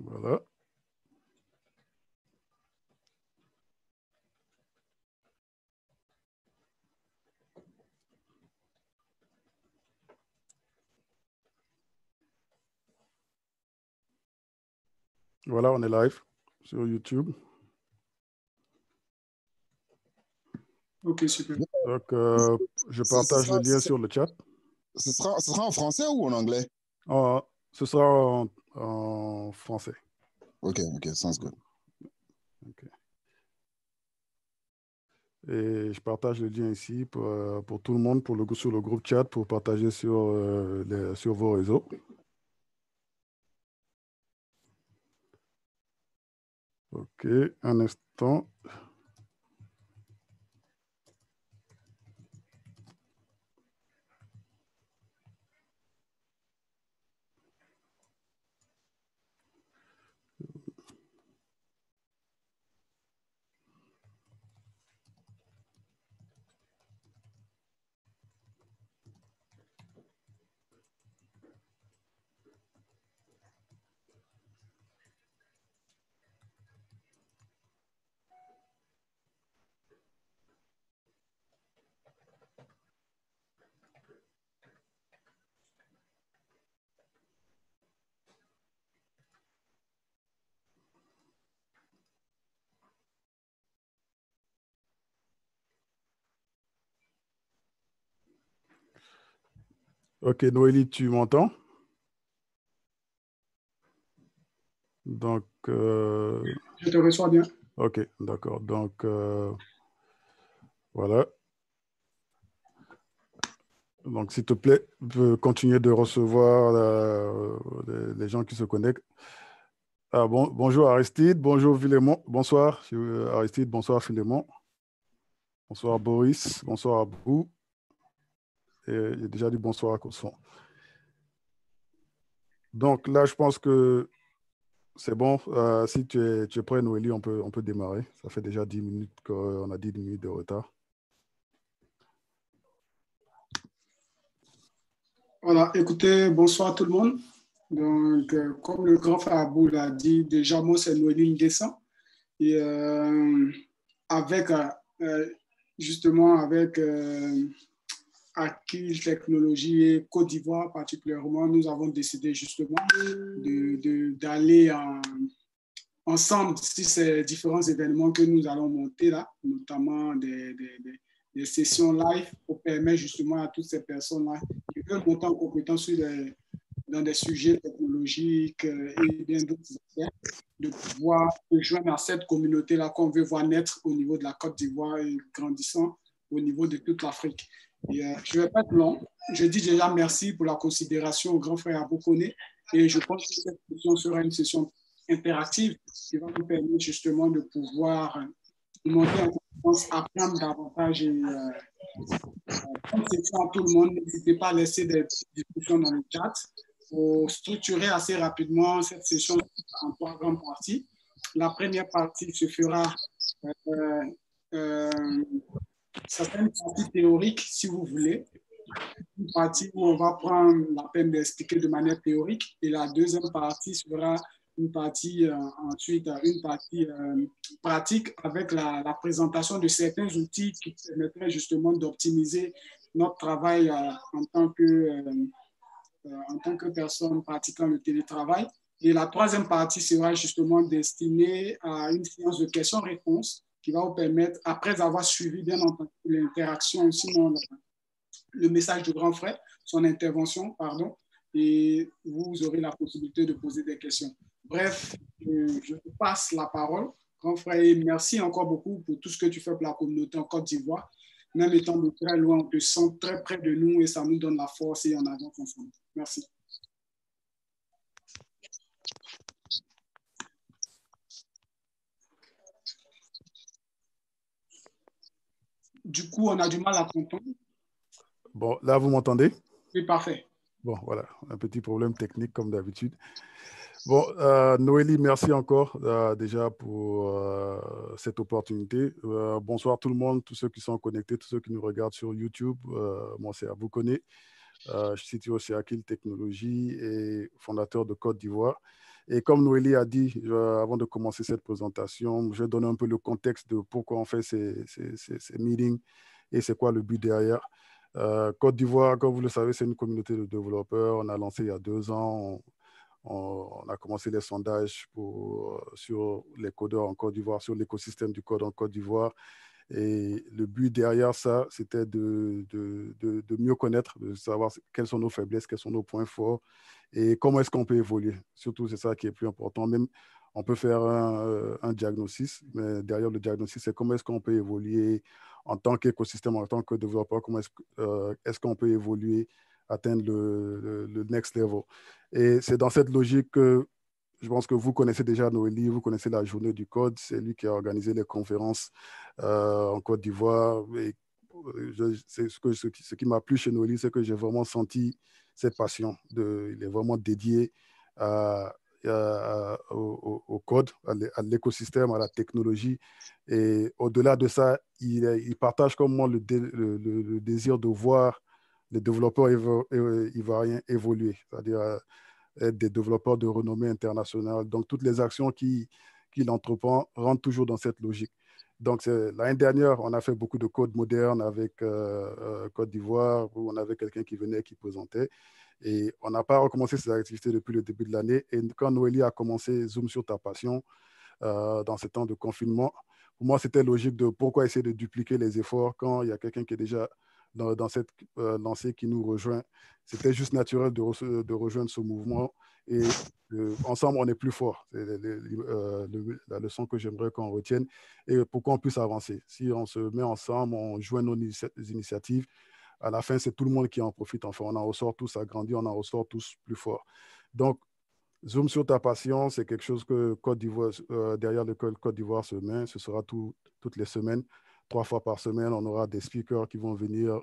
Voilà. Voilà, on est live sur YouTube. Ok, super. Donc, euh, je partage le lien sur le chat. Ce sera, en français ou en anglais Ce sera en en français. Ok, ok, sounds good. OK. Et je partage le lien ici pour, euh, pour tout le monde, pour le, sur le groupe chat, pour partager sur, euh, sur vos réseaux. Ok, un instant. Ok, Noélie, tu m'entends Donc. Euh, Je te reçois bien. Ok, d'accord. Donc, euh, voilà. Donc, s'il te plaît, continuer de recevoir euh, les gens qui se connectent. Ah, bon, bonjour Aristide, bonjour Villemont bonsoir Aristide, bonsoir Philémon, bonsoir Boris, bonsoir Abou, il y déjà du bonsoir à se Donc là, je pense que c'est bon. Euh, si tu es, tu es prêt, Noélie, on peut, on peut démarrer. Ça fait déjà 10 minutes qu'on a 10 minutes de retard. Voilà, écoutez, bonsoir tout le monde. Donc, euh, comme le grand Fabou l'a dit, déjà, moi, c'est Noélie Descend. Et euh, avec, justement, avec Acquis Technologie Côte d'Ivoire particulièrement, nous avons décidé justement d'aller de, ensemble sur ces différents événements que nous allons monter là, notamment des, des, sessions live pour permettre justement à toutes ces personnes-là qui veulent monter en compétence sur dans des sujets technologiques euh, et bien d'autres de pouvoir joindre à cette communauté-là qu'on veut voir naître au niveau de la Côte d'Ivoire et grandissant au niveau de toute l'Afrique je ne vais pas être long. Je dis déjà merci pour la considération au grand frère Aboukone. Et je pense que cette session sera une session impérative qui va nous permettre justement de pouvoir euh, monter en à plein davantage et comme c'est ça, tout le monde, n'hésitez pas à laisser des discussions dans le chat pour structurer assez rapidement cette session en trois grandes parties. La première partie se fera euh, euh certaines parties théoriques, si vous voulez. Une partie où on va prendre la peine d'expliquer de manière théorique et la deuxième partie sera une partie euh, ensuite, euh, une partie euh, pratique avec la, présentation de certains outils qui permettraient justement d'optimiser notre travail en, tant que, en tant que personne pratiquant le télétravail. Et la troisième partie sera justement destinée à une séance de questions-réponses qui va vous permettre, après avoir suivi bien entendu l'interaction, sinon le message du grand frère, son intervention, pardon, et vous aurez la possibilité de poser des questions. Bref, euh, je passe la parole. Grand frère, merci encore beaucoup pour tout ce que tu fais pour la communauté en Côte d'Ivoire. Même étant très loin, on te sent très près de nous et ça nous donne la force et en avance ensemble. Merci. Du coup, on a du mal à comprendre. Bon, là, vous m'entendez C'est parfait. Bon, voilà, un petit problème technique comme d'habitude. Bon, euh, Noélie, merci encore euh, déjà pour euh, cette opportunité. bonsoir tout le monde, tous ceux qui sont connectés, tous ceux qui nous regardent sur YouTube. moi, c'est à vous connaître. je suis situé au Akil Technologies et fondateur de Côte d'Ivoire. Et comme Noélie a dit avant de commencer cette présentation, je vais donner un peu le contexte de pourquoi on fait ces, ces, meetings et c'est quoi le but derrière. Euh, Côte d'Ivoire, comme vous le savez, c'est une communauté de développeurs. On a lancé il y a deux ans. On, a commencé les sondages pour, euh, sur les codeurs en Côte d'Ivoire, sur l'écosystème du code en Côte d'Ivoire. Et le but derrière ça, c'était de, mieux connaître, de savoir quelles sont nos faiblesses, quels sont nos points forts et comment est-ce qu'on peut évoluer. Surtout, c'est ça qui est plus important. Même, on peut faire un, euh, un diagnostic, mais derrière le diagnostic, c'est comment est-ce qu'on peut évoluer en tant qu'écosystème, en tant que développeur, comment est-ce euh, qu'on peut évoluer, atteindre le next level. Et c'est dans cette logique que je pense que vous connaissez déjà Noélie, vous connaissez la journée du code. C'est lui qui a organisé les conférences euh, en Côte d'Ivoire. Euh, ce, que, ce, qui, m'a plu chez Noélie, c'est que j'ai vraiment senti cette passion. De, il est vraiment dédié au, code, à l'écosystème, à la technologie. Et au-delà de ça, il, partage comme moi le, le, désir de voir les développeurs ivoiriens évoluer. C'est-à-dire euh, être des développeurs de renommée internationale. Donc, toutes les actions qu'il qui entreprend rentrent toujours dans cette logique. Donc, l'année dernière, on a fait beaucoup de codes modernes avec euh, euh, Côte d'Ivoire, où on avait quelqu'un qui venait, qui présentait. Et on n'a pas recommencé ces activités depuis le début de l'année. Et quand Noélie a commencé Zoom sur ta passion, euh, dans ces temps de confinement, pour moi, c'était logique de pourquoi essayer de dupliquer les efforts quand il y a quelqu'un qui est déjà dans, cette euh, lancée qui nous rejoint. C'était juste naturel de, rejoindre ce mouvement et euh, ensemble, on est plus fort. C'est euh, la leçon que j'aimerais qu'on retienne et pour qu'on puisse avancer. Si on se met ensemble, on joint nos initiatives, à la fin, c'est tout le monde qui en profite. Enfin, on en ressort tous agrandis, on en ressort tous plus forts. Donc, Zoom sur ta passion, c'est quelque chose que Côte derrière le Côte d'Ivoire se met. Ce sera toutes les semaines trois fois par semaine, on aura des speakers qui vont venir,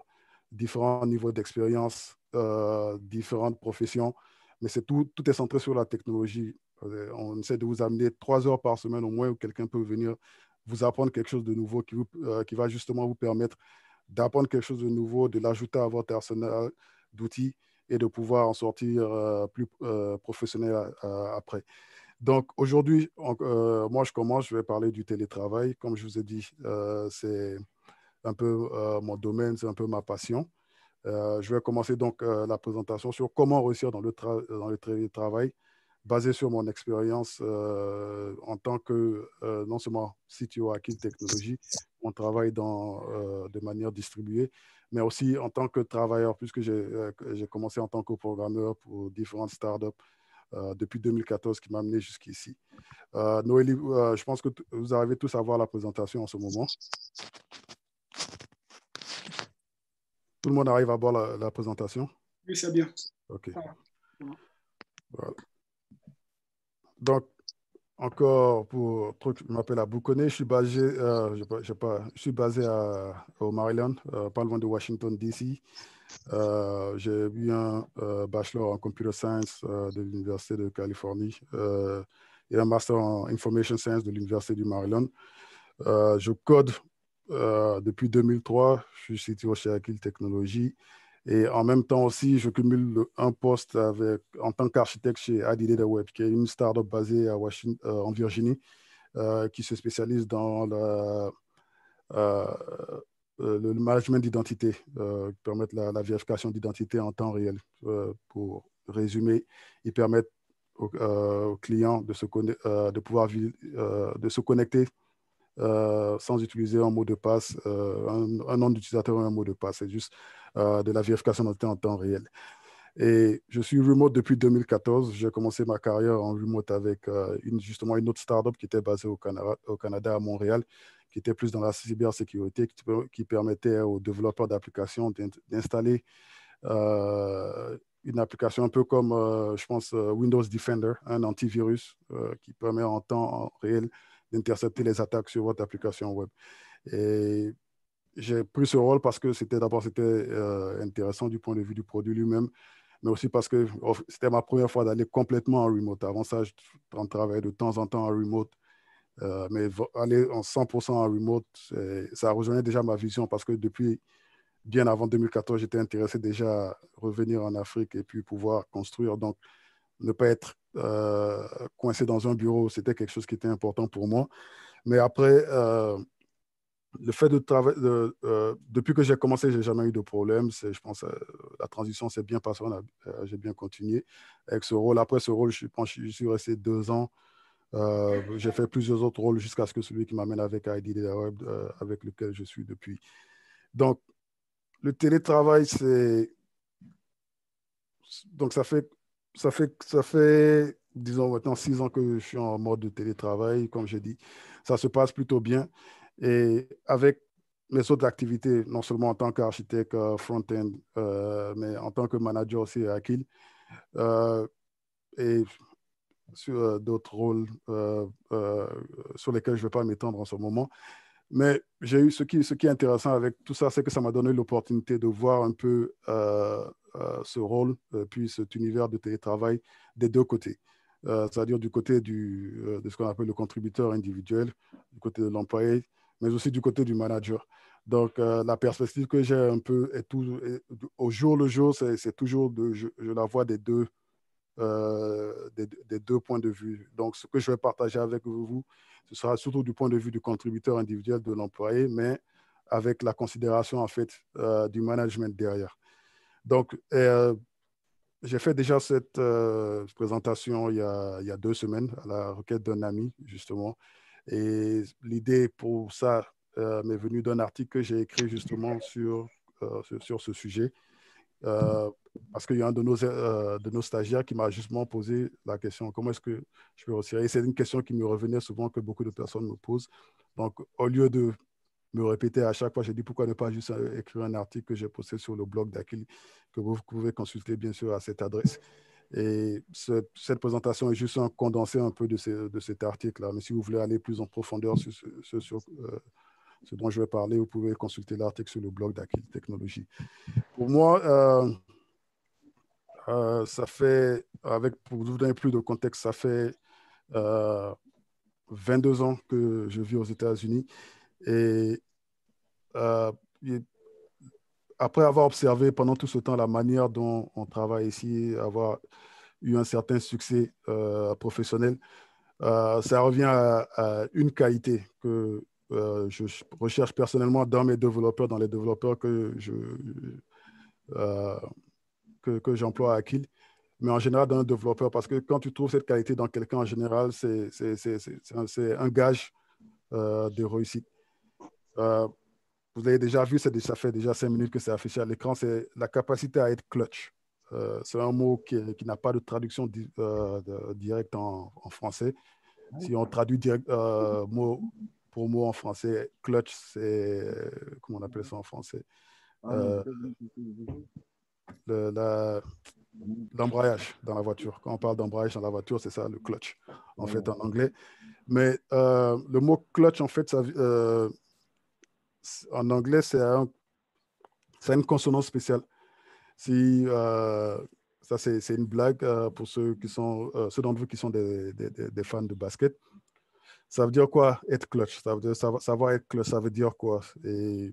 différents niveaux d'expérience, euh, différentes professions, mais c'est tout, tout est centré sur la technologie. Euh, on essaie de vous amener trois heures par semaine au moins où quelqu'un peut venir vous apprendre quelque chose de nouveau qui, euh, va justement vous permettre d'apprendre quelque chose de nouveau, de l'ajouter à votre arsenal d'outils et de pouvoir en sortir plus professionnel après. Donc aujourd'hui, euh, moi je commence, je vais parler du télétravail. Comme je vous ai dit, euh, c'est un peu euh, mon domaine, c'est un peu ma passion. je vais commencer donc la présentation sur comment réussir dans le, dans le télétravail, basé sur mon expérience en tant que non seulement CTO à Kill Technologies, on travaille dans, de manière distribuée, mais aussi en tant que travailleur, puisque j'ai commencé en tant que programmeur pour différentes startups euh, depuis 2014 qui m'a amené jusqu'ici. Euh, Noélie, euh, je pense que vous arrivez tous à voir la présentation en ce moment. Tout le monde arrive à voir la, présentation Oui, c'est bien. OK. Donc, encore pour truc, je m'appelle à je suis basé, je, je, je, suis basé au Maryland, pas loin de Washington, D.C. Euh, j'ai eu un euh, bachelor en computer science euh, de l'Université de Californie et un master en information science de l'Université du Maryland. je code depuis 2003. Je suis situé chez Akil Technology Et en même temps aussi, je cumule un poste avec, en tant qu'architecte chez data Web, qui est une startup basée à Washington, en Virginie, qui se spécialise dans la, euh, le management d'identité, euh, qui permettre la, vérification d'identité en temps réel. Euh, pour résumer, ils permettent aux, clients de se, pouvoir se connecter sans utiliser un mot de passe, un, un, nom d'utilisateur ou un mot de passe. C'est juste de la vérification d'identité en temps réel. Et je suis remote depuis 2014. J'ai commencé ma carrière en remote avec euh, une, justement une autre startup qui était basée au Canada, au Canada, à Montréal, qui était plus dans la cybersécurité, qui, permettait aux développeurs d'applications d'installer euh, une application un peu comme, euh, je pense, Windows Defender, un antivirus qui permet en temps réel d'intercepter les attaques sur votre application web. Et j'ai pris ce rôle parce que c'était d'abord c'était intéressant du point de vue du produit lui-même mais aussi parce que oh, c'était ma première fois d'aller complètement en remote. Avant ça, je travaillais de temps en temps en remote. Euh, mais aller en 100% en remote, ça rejoignait déjà ma vision parce que depuis bien avant 2014, j'étais intéressé déjà à revenir en Afrique et puis pouvoir construire. Donc, ne pas être euh, coincé dans un bureau, c'était quelque chose qui était important pour moi. Mais après, euh, le fait de travailler, euh, depuis que j'ai commencé, j'ai jamais eu de problème. C'est, je pense, euh, la transition s'est bien passée. Euh, j'ai bien continué avec ce rôle. Après ce rôle, je pense, suis resté deux ans. j'ai fait plusieurs autres rôles jusqu'à ce que celui qui m'amène avec ID Web, avec lequel je suis depuis. Donc, le télétravail, c'est donc ça fait, ça fait, ça fait, disons maintenant six ans que je suis en mode de télétravail. Comme j'ai dit, ça se passe plutôt bien. Et avec mes autres activités, non seulement en tant qu'architecte euh, front-end, euh, mais en tant que manager aussi à Kiel, euh, et sur d'autres rôles sur lesquels je ne vais pas m'étendre en ce moment. Mais j'ai eu ce qui, est intéressant avec tout ça, c'est que ça m'a donné l'opportunité de voir un peu ce rôle, puis cet univers de télétravail des deux côtés. c'est-à-dire du côté de ce qu'on appelle le contributeur individuel, du côté de l'employé, mais aussi du côté du manager. Donc, euh, la perspective que j'ai un peu est au jour le jour, c'est toujours, de, je, la vois des deux, euh, des, deux points de vue. Donc, ce que je vais partager avec vous, ce sera surtout du point de vue du contributeur individuel, de l'employé, mais avec la considération, en fait, euh, du management derrière. Donc, j'ai fait déjà cette présentation il y, a, il y, a, deux semaines à la requête d'un ami, justement, et l'idée pour ça euh, m'est venue d'un article que j'ai écrit justement sur, euh, sur, ce sujet. Euh, parce qu'il y a un de nos, de nos stagiaires qui m'a justement posé la question comment est-ce que je peux retirer c'est une question qui me revenait souvent, que beaucoup de personnes me posent. Donc, au lieu de me répéter à chaque fois, j'ai dit pourquoi ne pas juste écrire un article que j'ai posté sur le blog d'Aquil que vous pouvez consulter bien sûr à cette adresse. Et cette présentation est juste un condensé un peu de, de cet article-là. Mais si vous voulez aller plus en profondeur sur, ce euh, dont je vais parler, vous pouvez consulter l'article sur le blog d'Akil Technologie. Pour moi, euh, euh, ça fait, avec, pour vous donner plus de contexte, ça fait 22 ans que je vis aux États-Unis. Et, a après avoir observé pendant tout ce temps la manière dont on travaille ici, avoir eu un certain succès euh, professionnel, euh, ça revient à, une qualité que euh, je recherche personnellement dans mes développeurs, dans les développeurs que que, j'emploie à Kill, mais en général dans un développeur, parce que quand tu trouves cette qualité dans quelqu'un en général, c'est un, gage de réussite. Vous avez déjà vu, ça fait déjà cinq minutes que c'est affiché à l'écran, c'est la capacité à être clutch. Euh, c'est un mot qui, n'a pas de traduction euh, directe en, français. Si on traduit euh, mot pour mot en français, clutch, c'est comment on appelle ça en français ah L'embrayage dans la voiture. Quand on parle d'embrayage dans la voiture, c'est ça le clutch en ah fait en anglais. Mais le mot clutch en fait, ça, en anglais, c'est un, une consonance spéciale. Si, euh, ça, c'est une blague euh, pour ceux, qui sont, euh, ceux d'entre vous qui sont des, des, des, fans de basket. Ça veut dire quoi être clutch Ça veut dire savoir, être clutch, ça veut dire quoi Et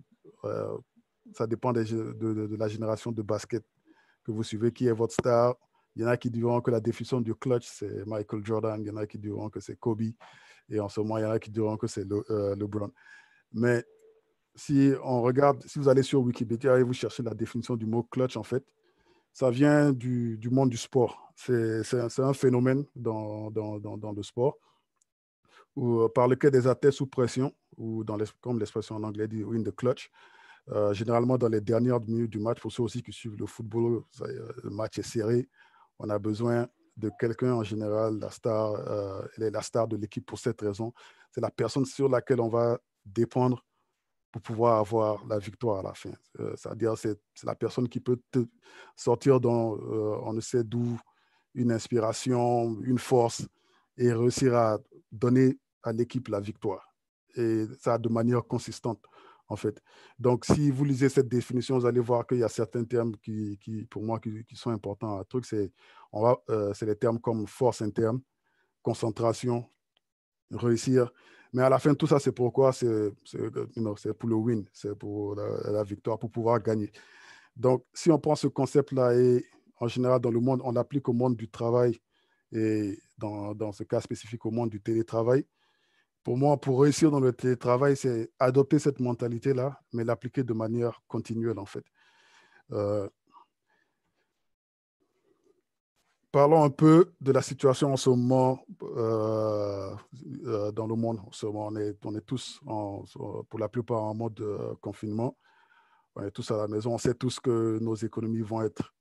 ça dépend de, la génération de basket que vous suivez, qui est votre star. Il y en a qui diront que la définition du clutch, c'est Michael Jordan. Il y en a qui diront que c'est Kobe. Et en ce moment, il y en a qui diront que c'est LeBron. Mais si on regarde, si vous allez sur Wikipédia et vous cherchez la définition du mot clutch, en fait, ça vient du, monde du sport. C'est un, phénomène dans, le sport où, euh, par lequel des athlètes sous pression, ou dans comme l'expression en anglais dit win the clutch, euh, généralement dans les dernières minutes du match, pour ceux aussi qui suivent le football, euh, le match est serré, on a besoin de quelqu'un en général, la star, est la star de l'équipe pour cette raison. C'est la personne sur laquelle on va dépendre pour pouvoir avoir la victoire à la fin. Euh, c'est-à-dire, c'est la personne qui peut sortir dans, euh, on ne sait d'où, une inspiration, une force, et réussir à donner à l'équipe la victoire. Et ça de manière consistante, en fait. Donc, si vous lisez cette définition, vous allez voir qu'il y a certains termes qui, pour moi, qui, sont importants. Un truc, euh, c'est les termes comme force interne, concentration, réussir. Mais à la fin, tout ça, c'est pourquoi c'est pour le win, c'est pour la, victoire, pour pouvoir gagner. Donc, si on prend ce concept-là et en général dans le monde, on l'applique au monde du travail et dans, ce cas spécifique au monde du télétravail, pour moi, pour réussir dans le télétravail, c'est adopter cette mentalité-là, mais l'appliquer de manière continuelle, en fait. Euh, parlons un peu de la situation en ce moment euh, euh, dans le monde. En ce moment, on est, tous, pour la plupart, en mode euh, confinement. On est tous à la maison. On sait tous que nos économies vont être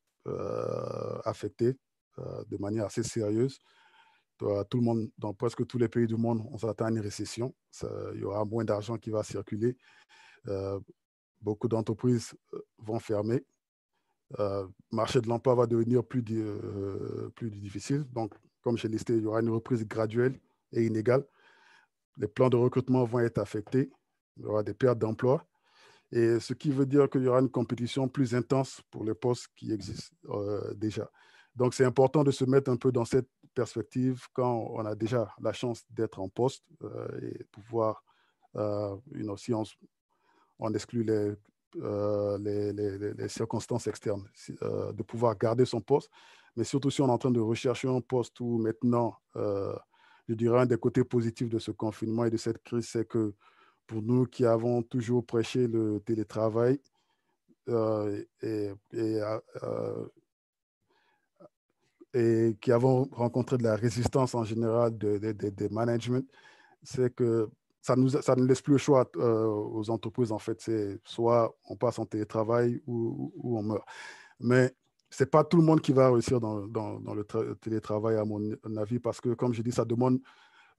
affectées de manière assez sérieuse. Tout le monde, dans presque tous les pays du monde, on s'attend à une récession. il y aura moins d'argent qui va circuler. beaucoup d'entreprises vont fermer le euh, marché de l'emploi va devenir plus, euh, plus difficile. Donc, comme j'ai listé, il y aura une reprise graduelle et inégale. Les plans de recrutement vont être affectés. Il y aura des pertes d'emplois. Et ce qui veut dire qu'il y aura une compétition plus intense pour les postes qui existent euh, déjà. Donc, c'est important de se mettre un peu dans cette perspective quand on a déjà la chance d'être en poste et pouvoir, une, si on exclut les euh, les, circonstances externes, euh, de pouvoir garder son poste, mais surtout si on est en train de rechercher un poste où maintenant, euh, je dirais, un des côtés positifs de ce confinement et de cette crise, c'est que pour nous qui avons toujours prêché le télétravail, et, et, qui avons rencontré de la résistance en général des de, c'est que ça, nous, ça ne laisse plus le choix euh, aux entreprises, en fait. C'est soit on passe en télétravail ou, on meurt. Mais ce n'est pas tout le monde qui va réussir dans, dans, le télétravail, à mon avis, parce que, comme je dis, ça demande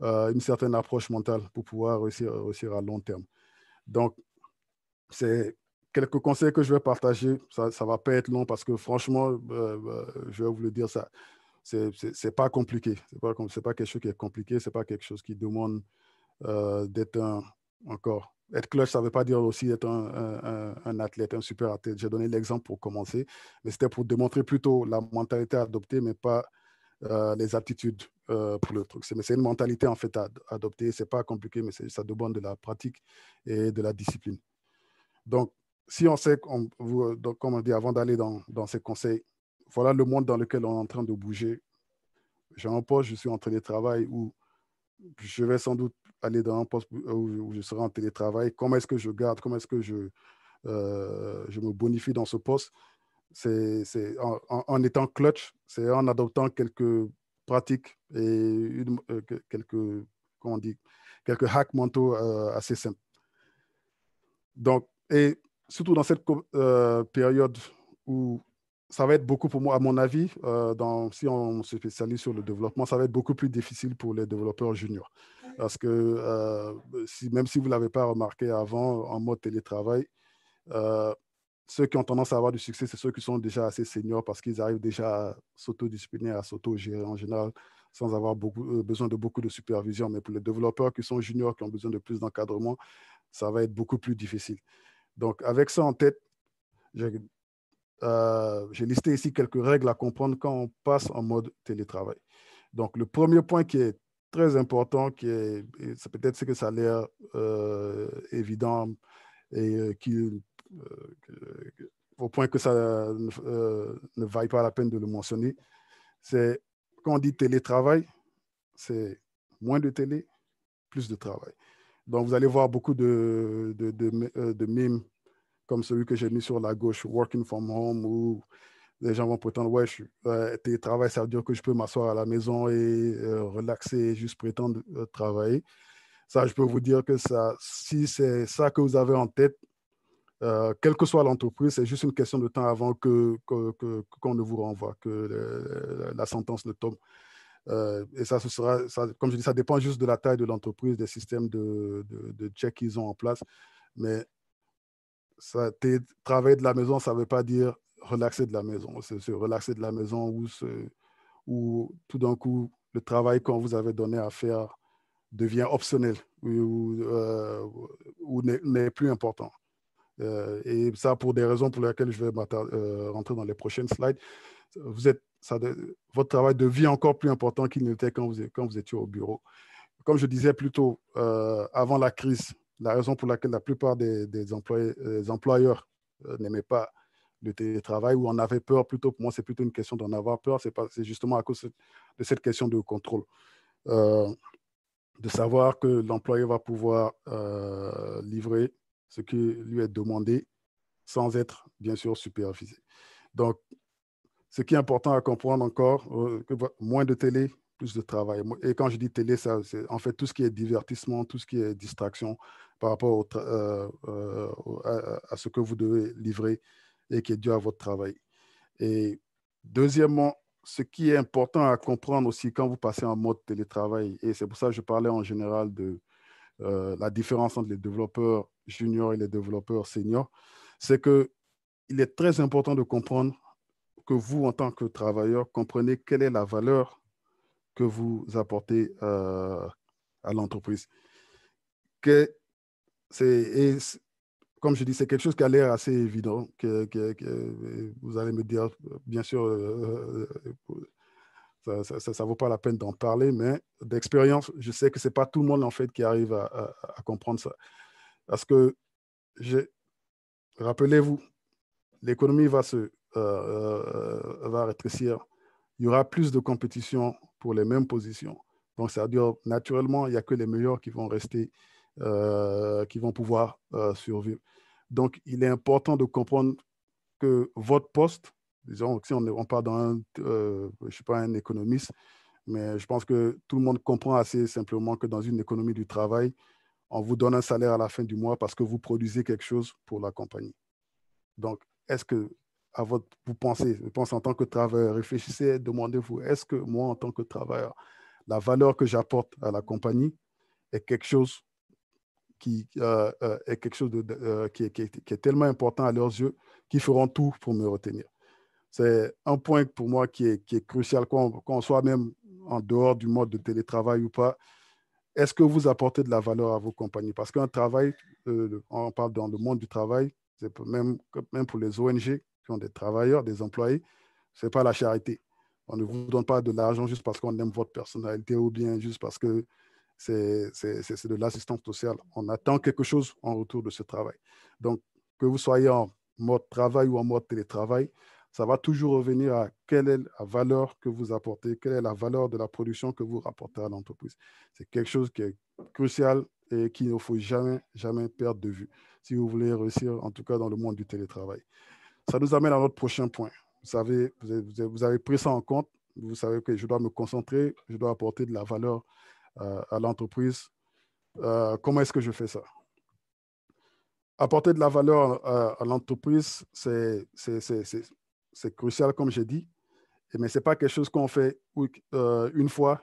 euh, une certaine approche mentale pour pouvoir réussir, réussir à long terme. Donc, c'est quelques conseils que je vais partager. Ça ne va pas être long parce que, franchement, euh, je vais vous le dire, ça n'est pas compliqué. Ce n'est pas quelque chose qui est compliqué, ce n'est pas quelque chose qui demande euh, d'être un, encore, être clutch, ça ne veut pas dire aussi être un, un, athlète, un super athlète. J'ai donné l'exemple pour commencer, mais c'était pour démontrer plutôt la mentalité adoptée, mais pas euh, les aptitudes euh, pour le truc. Mais c'est une mentalité en fait à adopter. C'est pas compliqué, mais ça demande de la pratique et de la discipline. Donc, si on sait, vous, comme on dit, avant d'aller dans, dans, ces conseils, voilà le monde dans lequel on est en train de bouger. J'ai un poste, je suis en train de travailler où je vais sans doute aller dans un poste où je serai en télétravail, comment est-ce que je garde, comment est-ce que je, euh, me bonifie dans ce poste. C'est en, étant clutch, c'est en adoptant quelques pratiques et euh, quelques, quelques hacks mentaux euh, assez simples. Donc, et surtout dans cette période où ça va être beaucoup pour moi, à mon avis, si on se spécialise sur le développement, ça va être beaucoup plus difficile pour les développeurs juniors. Parce que euh, si, même si vous ne l'avez pas remarqué avant en mode télétravail, euh, ceux qui ont tendance à avoir du succès, c'est ceux qui sont déjà assez seniors parce qu'ils arrivent déjà à s'autodiscipliner, à s'auto-gérer en général sans avoir beaucoup, euh, besoin de beaucoup de supervision. Mais pour les développeurs qui sont juniors, qui ont besoin de plus d'encadrement, ça va être beaucoup plus difficile. Donc, avec ça en tête, j'ai listé ici quelques règles à comprendre quand on passe en mode télétravail. Donc, le premier point qui est très important qui est, peut-être ce que ça a l'air euh, évident et euh, qui, euh, au point que ça ne vaille pas la peine de le mentionner, c'est quand on dit télétravail, c'est moins de télé, plus de travail. Donc vous allez voir beaucoup de, de, de mimes comme celui que j'ai mis sur la gauche, working from home ou les gens vont prétendre, ouais, je, euh, ça veut dire que je peux m'asseoir à la maison et euh, relaxer, et juste prétendre euh, travailler. Ça, je peux vous dire que ça, si c'est ça que vous avez en tête, euh, quelle que soit l'entreprise, c'est juste une question de temps avant que, qu'on ne vous renvoie, que la sentence ne tombe. et ça, ce sera, comme je dis, ça dépend juste de la taille de l'entreprise, des systèmes de, de, check qu'ils ont en place. Mais ça, travailler de la maison, ça ne veut pas dire relaxer de la maison, C'est se relaxer de la maison où se, tout d'un coup, le travail qu'on vous avait donné à faire devient optionnel ou, ou euh, n'est plus important. Euh, et ça, pour des raisons pour lesquelles je vais euh, rentrer dans les prochaines slides, vous êtes, ça, votre travail devient encore plus important qu'il n'était quand vous, quand vous étiez au bureau. Comme je disais plus tôt, avant la crise, la raison pour laquelle la plupart des, employés, des employeurs n'aimaient pas de télétravail où on avait peur plutôt. Pour moi, c'est plutôt une question d'en avoir peur. C'est justement à cause de cette question de contrôle. Euh, de savoir que l'employé va pouvoir euh, livrer ce qui lui est demandé sans être, bien sûr, supervisé. Donc, ce qui est important à comprendre encore, euh, moins de télé, plus de travail. Et quand je dis télé, ça, c'est en fait tout ce qui est divertissement, tout ce qui est distraction par rapport à, ce que vous devez livrer et qui est dû à votre travail. Et deuxièmement, ce qui est important à comprendre aussi quand vous passez en mode télétravail, et c'est pour ça que je parlais en général de euh, la différence entre les développeurs juniors et les développeurs seniors, c'est que il est très important de comprendre que vous, en tant que travailleur, comprenez quelle est la valeur que vous apportez euh, à l'entreprise. Que c'est comme je dis, c'est quelque chose qui a l'air assez évident, que, euh, vous allez me dire, bien sûr, euh, euh, ça ne vaut pas la peine d'en parler, mais d'expérience, je sais que ce n'est pas tout le monde en fait qui arrive à, comprendre ça. Parce que, rappelez-vous, l'économie va se va rétrécir. Il y aura plus de compétition pour les mêmes positions. Donc, ça veut dire, naturellement, il n'y a que les meilleurs qui vont rester, qui vont pouvoir survivre. Donc, il est important de comprendre que votre poste, disons, si on, parle dans euh, je ne suis pas un économiste, mais je pense que tout le monde comprend assez simplement que dans une économie du travail, on vous donne un salaire à la fin du mois parce que vous produisez quelque chose pour la compagnie. Donc, est-ce que à votre, vous pensez, je pense en tant que travailleur, réfléchissez, demandez-vous, est-ce que moi, en tant que travailleur, la valeur que j'apporte à la compagnie est quelque chose qui euh, euh, est quelque chose de, euh, qui, est, tellement important à leurs yeux qu'ils feront tout pour me retenir. C'est un point pour moi qui est, crucial, qu'on soit même en dehors du mode de télétravail ou pas. Est-ce que vous apportez de la valeur à vos compagnies Parce qu'un travail, on parle dans le monde du travail, c'est même, même pour les ONG qui ont des travailleurs, des employés, ce n'est pas la charité. On ne vous donne pas de l'argent juste parce qu'on aime votre personnalité ou bien juste parce que c'est de l'assistance sociale. On attend quelque chose en retour de ce travail. Donc, que vous soyez en mode travail ou en mode télétravail, ça va toujours revenir à quelle est la valeur que vous apportez, quelle est la valeur de la production que vous rapportez à l'entreprise. C'est quelque chose qui est crucial et qu'il ne faut jamais, jamais perdre de vue si vous voulez réussir, en tout cas dans le monde du télétravail. Ça nous amène à notre prochain point. Vous savez, vous avez, vous avez pris ça en compte. Vous savez que je dois me concentrer, je dois apporter de la valeur euh, à l'entreprise. Euh, comment est-ce que je fais ça Apporter de la valeur euh, à, l'entreprise, c'est crucial, comme j'ai dit, mais ce n'est pas quelque chose qu'on fait une fois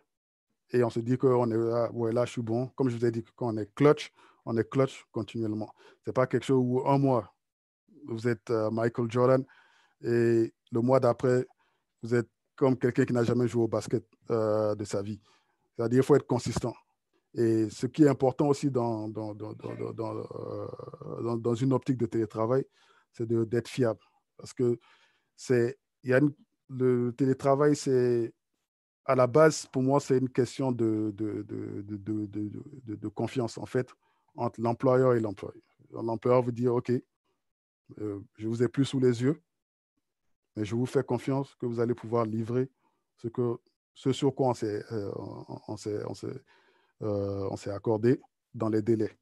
et on se dit qu'on est là, ouais, là, je suis bon. Comme je vous ai dit, quand on est clutch, on est clutch continuellement. Ce n'est pas quelque chose où un mois, vous êtes Michael Jordan et le mois d'après, vous êtes comme quelqu'un qui n'a jamais joué au basket de sa vie. C'est-à-dire qu'il faut être consistant. Et ce qui est important aussi dans, dans, euh, une optique de télétravail, c'est d'être fiable. Parce que c'est, y a le télétravail, c'est à la base, pour moi, c'est une question de, de, confiance, en fait, entre l'employeur et l'employé. L'employeur vous dire, OK, je euh, je vous ai plus sous les yeux, mais je vous fais confiance que vous allez pouvoir livrer ce que ce sur quoi on s'est euh, on, on euh, accordé dans les délais,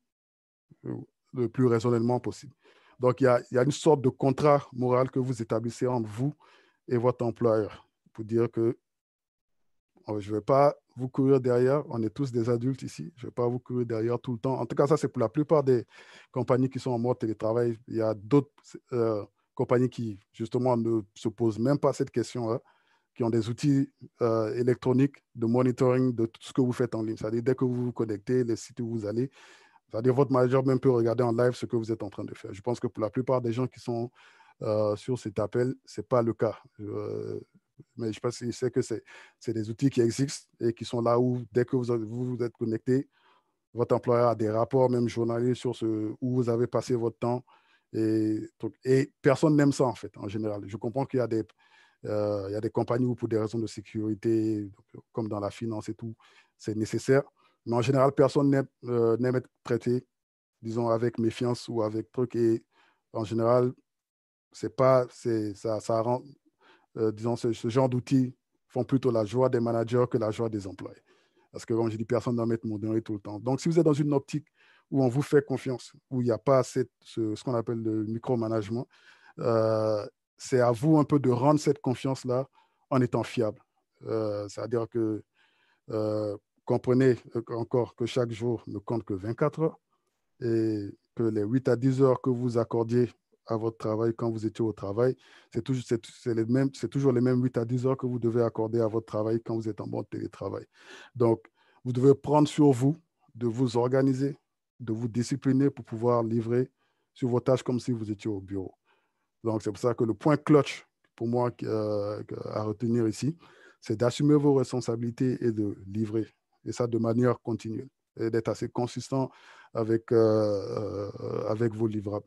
le plus raisonnellement possible. Donc, il y, a, il y, a, une sorte de contrat moral que vous établissez entre vous et votre employeur pour dire que oh, je ne vais pas vous courir derrière, on est tous des adultes ici, je ne vais pas vous courir derrière tout le temps. En tout cas, ça, c'est pour la plupart des compagnies qui sont en mode télétravail. Il y a d'autres euh, compagnies qui, justement, ne se posent même pas cette question-là qui ont des outils euh, électroniques de monitoring de tout ce que vous faites en ligne. C'est-à-dire, dès que vous vous connectez, les sites où vous allez, cest à votre manager même peut regarder en live ce que vous êtes en train de faire. Je pense que pour la plupart des gens qui sont euh, sur cet appel, ce n'est pas le cas. mais je pense qu'il sait que c'est des outils qui existent et qui sont là où, dès que vous vous, êtes connecté, votre employeur a des rapports, même journaliers, sur ce, où vous avez passé votre temps. Et, et personne n'aime ça, en fait, en général. Je comprends qu'il y a des, euh, il y a des compagnies où, pour des raisons de sécurité, euh, comme dans la finance et tout, c'est nécessaire. Mais en général, personne n'aime être traité, disons, avec méfiance ou avec truc. Et en général, c'est pas, ça, ça rend, euh, disons, ce, genre d'outils font plutôt la joie des managers que la joie des employés. Parce que, comme je dis, personne n'aime être mon tout le temps. Donc, si vous êtes dans une optique où on vous fait confiance, où il n'y a pas ce, ce qu'on appelle le micromanagement, euh, c'est à vous un peu de rendre cette confiance-là en étant fiable. Euh, c'est-à-dire que euh, comprenez encore que chaque jour ne compte que 24 heures et que les 8 à 10 heures que vous accordiez à votre travail quand vous étiez au travail, c'est toujours, les mêmes, toujours les mêmes 8 à 10 heures que vous devez accorder à votre travail quand vous êtes en mode télétravail. Donc, vous devez prendre sur vous de vous organiser, de vous discipliner pour pouvoir livrer sur vos tâches comme si vous étiez au bureau. Donc, c'est pour ça que le point clutch pour moi euh, à retenir ici, c'est d'assumer vos responsabilités et de livrer. Et ça de manière continue. Et d'être assez consistant avec, euh, euh, avec vos livrables.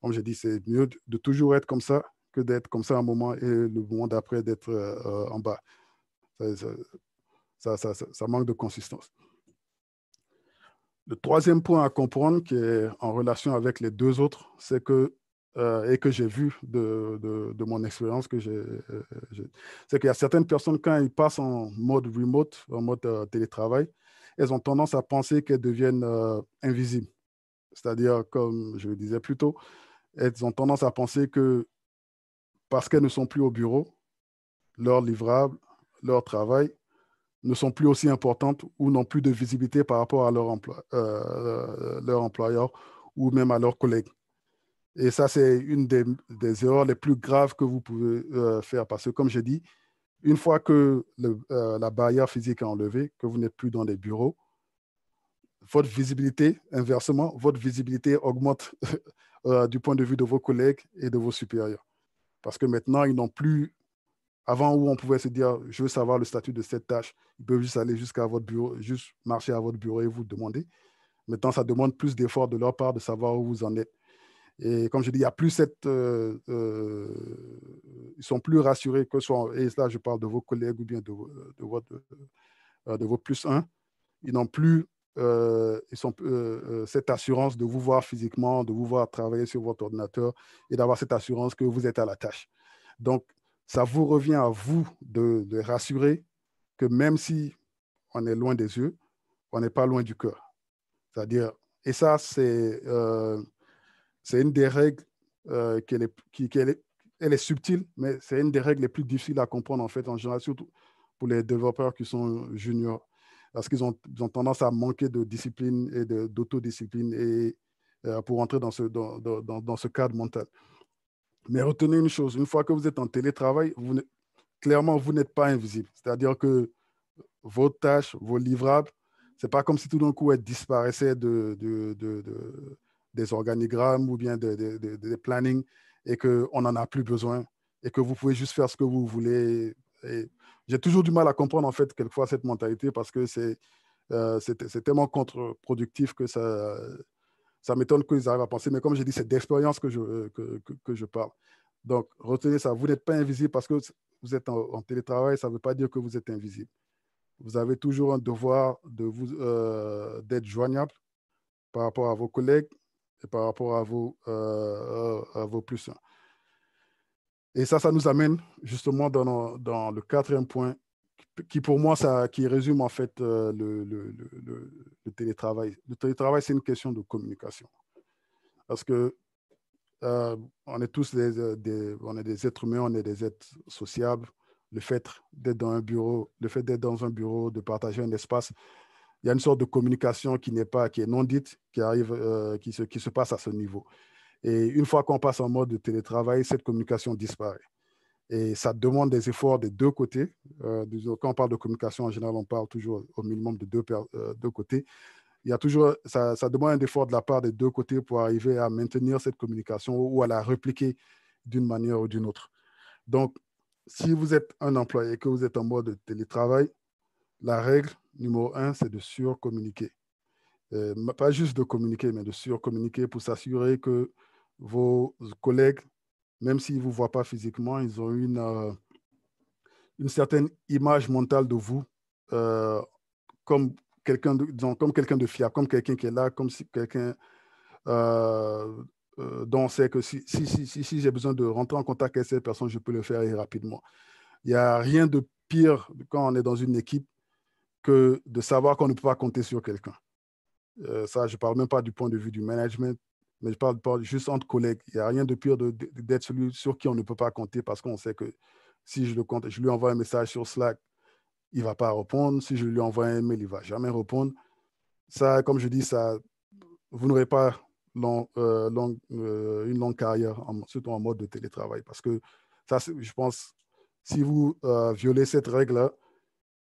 Comme j'ai dit, c'est mieux de toujours être comme ça que d'être comme ça un moment et le moment d'après d'être en bas. ça, ça, ça manque de consistance. Le troisième point à comprendre qui est en relation avec les deux autres, c'est que euh, et que j'ai vu de, mon expérience, euh, c'est qu'il y a certaines personnes, quand elles passent en mode remote, en mode euh, télétravail, elles ont tendance à penser qu'elles deviennent invisibles. C'est-à-dire, comme je le disais plus tôt, elles ont tendance à penser que parce qu'elles ne sont plus au bureau, leur livrable, leur travail ne sont plus aussi importantes ou n'ont plus de visibilité par rapport à leur, leur employeur ou même à leurs collègues. Et ça, c'est une des, erreurs les plus graves que vous pouvez euh, faire parce que, comme j'ai dit, une fois que euh, la barrière physique est enlevée, que vous n'êtes plus dans des bureaux, votre visibilité, inversement, votre visibilité augmente euh, du point de vue de vos collègues et de vos supérieurs. Parce que maintenant, ils n'ont plus, avant où on pouvait se dire, je veux savoir le statut de cette tâche, ils peuvent juste aller jusqu'à votre bureau, juste marcher à votre bureau et vous demander. Maintenant, ça demande plus d'efforts de leur part de savoir où vous en êtes. Et comme je dis, il y a plus cette, euh, euh, ils sont plus rassurés que soit, et là je parle de vos collègues ou bien de, euh, de, votre, de vos plus un, ils n'ont plus ils sont, cette assurance de vous voir physiquement, de vous voir travailler sur votre ordinateur et d'avoir cette assurance que vous êtes à la tâche. Donc, ça vous revient à vous de, rassurer que même si on est loin des yeux, on n'est pas loin du cœur. C'est-à-dire, et ça, c'est c'est une des règles euh, qui, est, elle est subtile, mais c'est une des règles les plus difficiles à comprendre en fait en général, surtout pour les développeurs qui sont juniors, parce qu'ils ont, tendance à manquer de discipline et d'autodiscipline et euh, pour entrer dans ce, dans, ce cadre mental. Mais retenez une chose, une fois que vous êtes en télétravail, vous clairement, vous n'êtes pas invisible. C'est-à-dire que vos tâches, vos livrables, ce n'est pas comme si tout d'un coup elles disparaissaient de des organigrammes ou bien des des plannings et qu'on n'en a plus besoin et que vous pouvez juste faire ce que vous voulez. J'ai toujours du mal à comprendre en fait quelquefois cette mentalité parce que c'est euh, tellement contre-productif que ça, ça m'étonne qu'ils arrivent à penser. Mais comme j'ai dit, c'est d'expérience que je, euh, que, que, je parle. Donc, retenez ça. Vous n'êtes pas invisible parce que vous êtes en, télétravail, ça ne veut pas dire que vous êtes invisible. Vous avez toujours un devoir d'être de vous euh, joignable par rapport à vos collègues, et par rapport à vos, euh, euh, à vos plus Et ça, ça nous amène justement dans, le quatrième point qui pour moi, ça, qui résume en fait euh, le, télétravail. Le télétravail, c'est une question de communication. Parce que on est tous des, on est des êtres humains, on est des êtres sociables. Le fait d'être dans un bureau, le fait d'être dans un bureau, de partager un espace, il y a une sorte de communication qui n'est pas, qui est non dite, qui arrive, euh, qui, se, passe à ce niveau. Et une fois qu'on passe en mode de télétravail, cette communication disparaît. Et ça demande des efforts des deux côtés. Euh, quand on parle de communication en général, on parle toujours au minimum de euh, deux, côtés. Il y a toujours, ça, ça, demande un effort de la part des deux côtés pour arriver à maintenir cette communication ou à la répliquer d'une manière ou d'une autre. Donc, si vous êtes un employé et que vous êtes en mode de télétravail, la règle numéro un, c'est de surcommuniquer. Euh, pas juste de communiquer, mais de surcommuniquer pour s'assurer que vos collègues, même s'ils ne vous voient pas physiquement, ils ont une, euh, une certaine image mentale de vous euh, comme quelqu'un de, de fiable, comme quelqu'un qui est là, comme si quelqu'un dont on sait que si, si, si, si j'ai besoin de rentrer en contact avec cette personne, je peux le faire rapidement. Il n'y a rien de pire quand on est dans une équipe que de savoir qu'on ne peut pas compter sur quelqu'un. Euh, ça, je ne parle même pas du point de vue du management, mais je parle, juste entre collègues. Il n'y a rien de pire d'être celui sur qui on ne peut pas compter parce qu'on sait que si je le compte, je lui envoie un message sur Slack, il ne va pas répondre. Si je lui envoie un mail, il ne va jamais répondre. Ça, comme je dis, ça, vous n'aurez pas long, euh, euh, une longue carrière, surtout en mode de télétravail, parce que ça, je pense, si vous violez cette règle-là,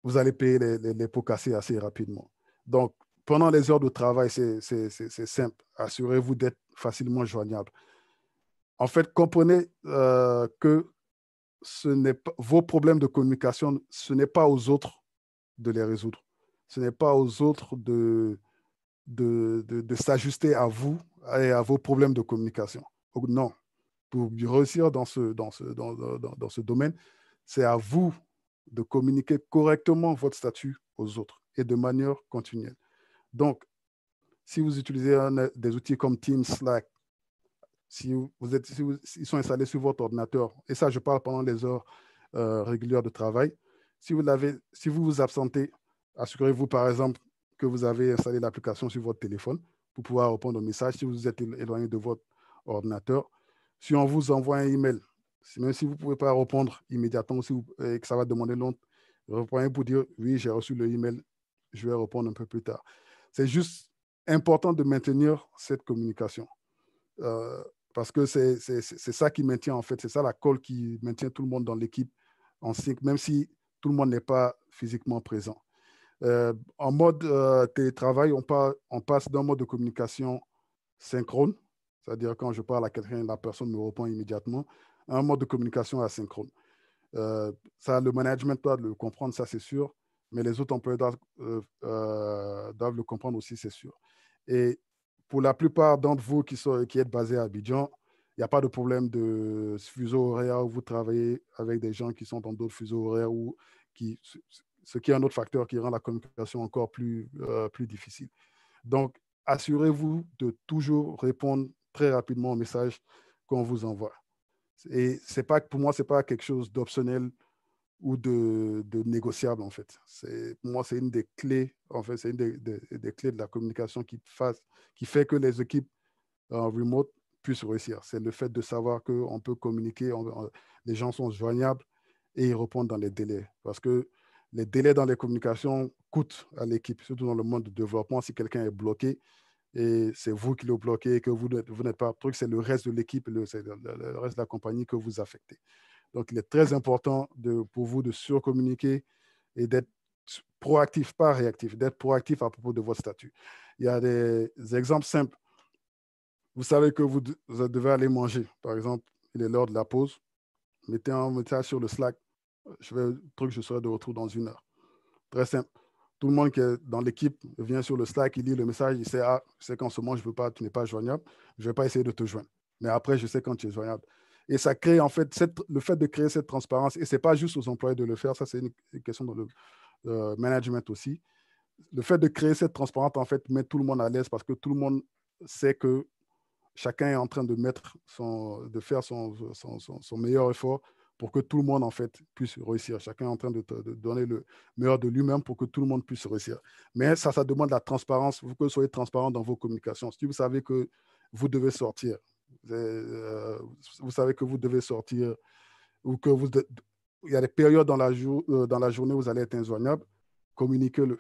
vous allez payer les, pots cassés assez rapidement. Donc, pendant les heures de travail, c'est simple. Assurez-vous d'être facilement joignable. En fait, comprenez euh, que ce n'est pas, vos problèmes de communication, ce n'est pas aux autres de les résoudre. Ce n'est pas aux autres de, de, s'ajuster à vous et à vos problèmes de communication. Non. Pour réussir dans ce, dans ce domaine, c'est à vous de communiquer correctement votre statut aux autres et de manière continuelle. Donc, si vous utilisez des outils comme Teams, Slack, si vous êtes, si ils sont installés sur votre ordinateur, et ça, je parle pendant les heures euh, régulières de travail. Si vous, l'avez, si vous vous absentez, assurez-vous par exemple que vous avez installé l'application sur votre téléphone pour pouvoir répondre aux messages si vous êtes éloigné de votre ordinateur. Si on vous envoie un email, même si vous ne pouvez pas répondre immédiatement euh, et que ça va demander longtemps, reprenez pour dire oui, j'ai reçu le email, je vais répondre un peu plus tard. C'est juste important de maintenir cette communication euh, parce que c'est ça qui maintient en fait, c'est ça la colle qui maintient tout le monde dans l'équipe en sync, même si tout le monde n'est pas physiquement présent. Euh, en mode télétravail, on, on passe d'un mode de communication synchrone, c'est-à-dire quand je parle à quelqu'un, la personne me répond immédiatement, un mode de communication asynchrone. Euh, ça, le management doit le comprendre, ça c'est sûr, mais les autres employés euh, euh, doivent, le comprendre aussi, c'est sûr. Et pour la plupart d'entre vous qui, sont, qui êtes basés à Abidjan, il n'y a pas de problème de fuseau horaire où vous travaillez avec des gens qui sont dans d'autres fuseaux horaires ou qui, ce qui est un autre facteur qui rend la communication encore plus, plus difficile. Donc, assurez-vous de toujours répondre très rapidement aux messages qu'on vous envoie. Et c'est pas, pour moi, ce n'est pas quelque chose d'optionnel ou de, négociable, en fait. Pour moi, c'est une des clés, en fait, c'est une des, clés de la communication qui, qui fait que les équipes en euh, remote puissent réussir. C'est le fait de savoir qu'on peut communiquer, les gens sont joignables et ils répondent dans les délais. Parce que les délais dans les communications coûtent à l'équipe, surtout dans le monde du développement. Si quelqu'un est bloqué, et c'est vous qui le bloquez, et que vous, n'êtes pas truc, c'est le reste de l'équipe, le, reste de la compagnie que vous affectez. Donc, il est très important pour vous de surcommuniquer et d'être proactif, pas réactif, d'être proactif à propos de votre statut. Il y a des, exemples simples. Vous savez que vous, devez aller manger. Par exemple, il est l'heure de la pause. Mettez un message sur le Slack. Je vais, truc, je serai de retour dans une heure. Très simple tout le monde qui est dans l'équipe vient sur le Slack, il lit le message, il sait, ah, je qu'en ce moment, je veux pas, tu n'es pas joignable, je ne vais pas essayer de te joindre. Mais après, je sais quand tu es joignable. Et ça crée, en fait, le fait de créer cette transparence, et ce n'est pas juste aux employés de le faire, ça, c'est une, question de le, euh, management aussi. Le fait de créer cette transparence, en fait, met tout le monde à l'aise parce que tout le monde sait que chacun est en train de mettre de faire son meilleur effort pour que tout le monde, en fait, puisse réussir. Chacun est en train de, donner le meilleur de lui-même pour que tout le monde puisse réussir. Mais ça, ça demande la transparence. Vous que soyez transparent dans vos communications. Si vous savez que vous devez sortir, vous euh, savez que vous devez sortir ou que vous... Il y a des périodes dans la, euh, dans la journée où vous allez être injoignable, communiquez-le.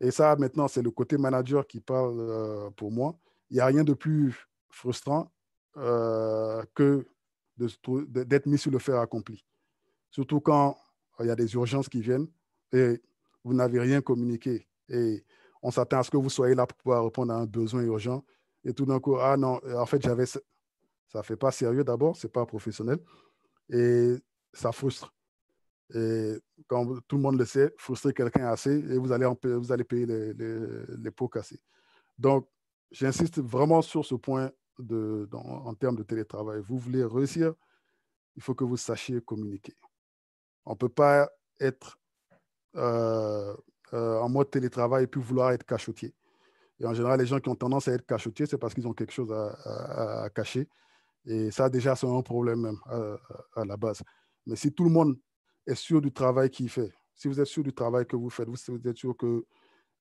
Et ça, maintenant, c'est le côté manager qui parle euh, pour moi. Il n'y a rien de plus frustrant que d'être mis sur le fer accompli. Surtout quand euh, il y a des urgences qui viennent et vous n'avez rien communiqué. Et on s'attend à ce que vous soyez là pour pouvoir répondre à un besoin urgent. Et tout d'un coup, ah non, euh, en fait, j'avais. Ça ne fait pas sérieux d'abord, ce n'est pas professionnel. Et ça frustre. Et quand tout le monde le sait, frustrer quelqu'un assez et vous allez, payer, vous allez payer les, les pots cassés. Donc, j'insiste vraiment sur ce point en termes de télétravail, vous voulez réussir, il faut que vous sachiez communiquer. On ne peut pas être euh, euh, en mode télétravail et puis vouloir être cachotier. Et en général, les gens qui ont tendance à être cachotiers, c'est parce qu'ils ont quelque chose à, cacher. Et ça, déjà, c'est un problème même à, la base. Mais si tout le monde est sûr du travail qu'il fait, si vous êtes sûr du travail que vous faites, si vous êtes sûr que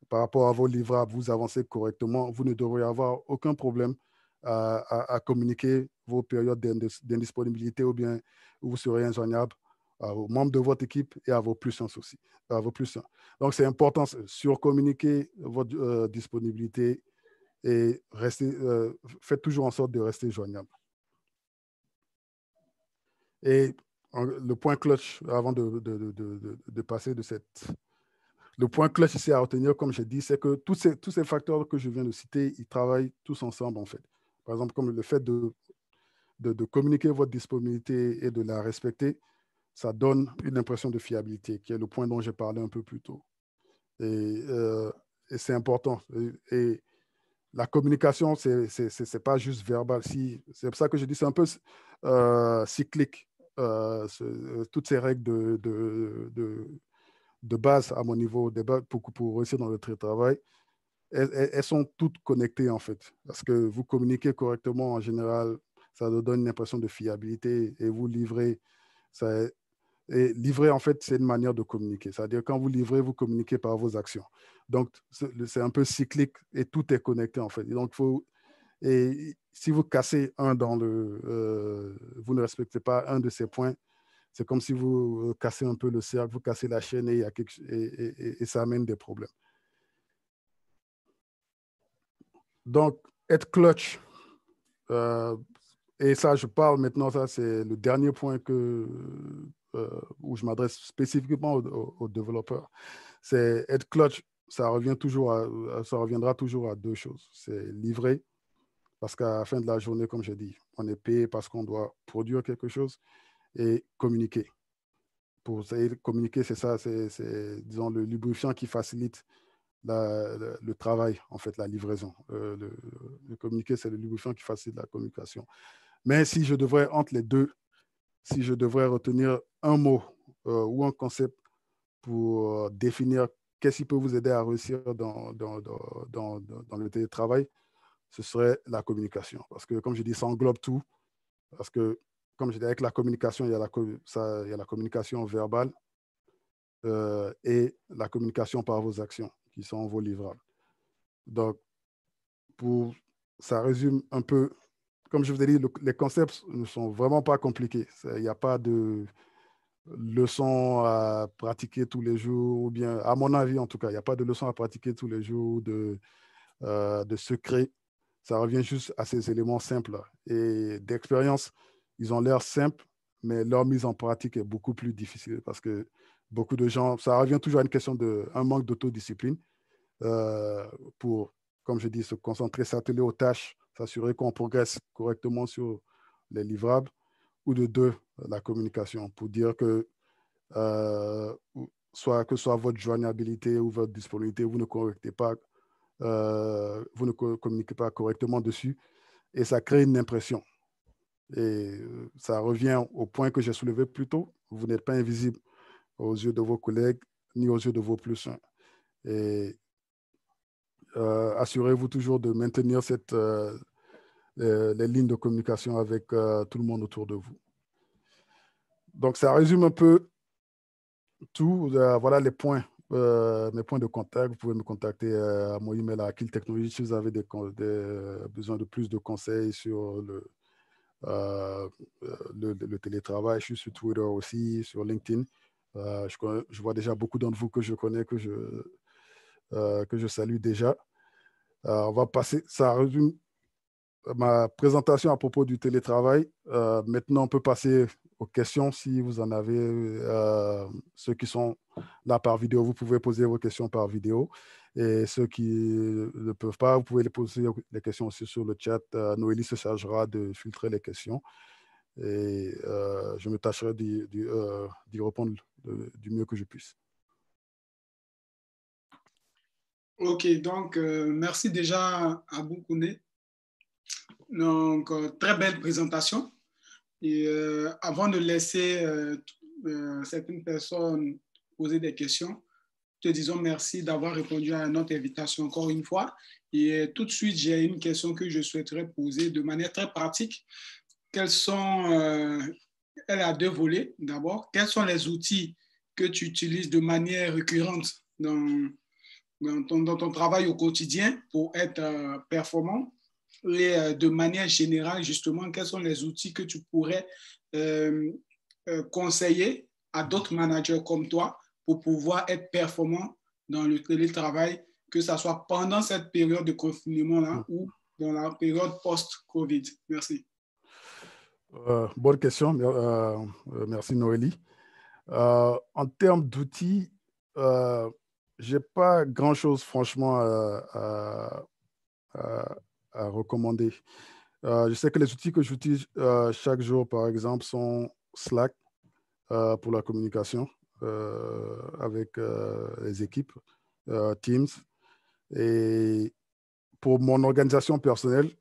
par rapport à vos livrables, vous avancez correctement, vous ne devriez avoir aucun problème à, communiquer vos périodes d'indisponibilité ou bien où vous serez injoignable aux membres de votre équipe et à vos plus aussi, à vos plus Donc, c'est important surcommuniquer votre euh, disponibilité et rester, euh, faites toujours en sorte de rester joignable. Et le point clutch, avant de, de, de, passer de cette... Le point clutch ici à retenir, comme j'ai dit, c'est que tous ces, tous ces facteurs que je viens de citer, ils travaillent tous ensemble, en fait. Par exemple, comme le fait de, communiquer votre disponibilité et de la respecter, ça donne une impression de fiabilité, qui est le point dont j'ai parlé un peu plus tôt. Et, euh, c'est important. Et, la communication, ce n'est pas juste verbal. c'est pour ça que je dis c'est un peu euh, cyclique. Euh, toutes ces règles de, base à mon niveau, pour, pour réussir dans le travail, elles, sont toutes connectées en fait. Parce que vous communiquez correctement en général, ça vous donne une impression de fiabilité et vous livrez. Ça, et livrer, en fait, c'est une manière de communiquer. C'est-à-dire, quand vous livrez, vous communiquez par vos actions. Donc, c'est un peu cyclique et tout est connecté, en fait. Et donc, et si vous cassez un dans le. Euh, vous ne respectez pas un de ces points, c'est comme si vous euh, cassez un peu le cercle, vous cassez la chaîne et ça amène des problèmes. Donc, être clutch, euh, et ça, je parle maintenant, ça, c'est le dernier point que, euh, où je m'adresse spécifiquement aux, développeurs. C'est être clutch, ça, revient toujours reviendra toujours à deux choses. C'est livrer, parce qu'à la fin de la journée, comme je dit, on est payé parce qu'on doit produire quelque chose et communiquer. Pour communiquer, c'est ça, c'est, disons, le lubrifiant qui facilite le, travail, en fait, la livraison. Euh, le, le, communiqué, c'est le lubrifiant qui facilite la communication. Mais si je devrais, entre les deux, si je devrais retenir un mot euh, ou un concept pour euh, définir qu'est-ce qui peut vous aider à réussir dans, dans, dans, dans, le télétravail, ce serait la communication. Parce que, comme je dis, ça englobe tout. Parce que, comme je dis, avec la communication, il y a la, ça, il y a la communication verbale et la communication par vos actions qui sont en vos livrables. Donc, pour, ça résume un peu, comme je vous ai dit, les concepts ne sont vraiment pas compliqués. Il n'y a pas de leçon à pratiquer tous les jours, ou bien, à mon avis en tout cas, il n'y a pas de leçon à pratiquer tous les jours, de, euh, de secret. Ça revient juste à ces éléments simples. Et d'expérience, ils ont l'air simples, mais leur mise en pratique est beaucoup plus difficile parce que beaucoup de gens, ça revient toujours à une question de un manque d'autodiscipline euh, pour, comme je dis, se concentrer, s'atteler aux tâches, s'assurer qu'on progresse correctement sur les livrables, ou de deux, la communication, pour dire que euh, soit que soit votre joignabilité ou votre disponibilité, vous ne correctez pas, euh, vous ne communiquez pas correctement dessus, et ça crée une impression. Et euh, ça revient au point que j'ai soulevé plus tôt. Vous n'êtes pas invisible aux yeux de vos collègues ni aux yeux de vos plus. Et euh, assurez-vous toujours de maintenir cette, euh, les, lignes de communication avec euh, tout le monde autour de vous. Donc, ça résume un peu tout. voilà les points, mes points de contact. Vous pouvez me contacter à mon email à Kill si vous avez des, besoin de plus de conseils sur le, le, télétravail. Je suis sur Twitter aussi, sur LinkedIn. Euh, je, vois déjà beaucoup d'entre vous que je connais, que je, euh, que je salue déjà. Euh, on va passer, ça résume ma présentation à propos du télétravail. maintenant, on peut passer aux questions. Si vous en avez, ceux qui sont là par vidéo, vous pouvez poser vos questions par vidéo. Et ceux qui ne peuvent pas, vous pouvez les poser les questions aussi sur le chat. Noélie se chargera de filtrer les questions et euh, je me tâcherai d'y euh, répondre du mieux que je puisse. Ok, donc euh, merci déjà à Boukouné. Donc, très belle présentation. Et avant de laisser certaines personnes poser des questions, te disons merci d'avoir répondu à notre invitation encore une fois. Et tout de suite, j'ai une question que je souhaiterais poser de manière très pratique quels sont, euh, elle a deux volets d'abord, quels sont les outils que tu utilises de manière récurrente dans, ton, travail au quotidien pour être euh, performant et euh, de manière générale, justement, quels sont les outils que tu pourrais conseiller à d'autres managers comme toi pour pouvoir être performant dans le télétravail, que ce soit pendant cette période de confinement-là mm. ou dans la période post-COVID. Merci. Euh, bonne question. Euh, euh, merci, Noélie. en termes d'outils, je n'ai pas grand-chose, franchement, à, recommander. je sais que les outils que j'utilise chaque jour, par exemple, sont Slack pour la communication avec les équipes, Teams. Et pour mon organisation personnelle,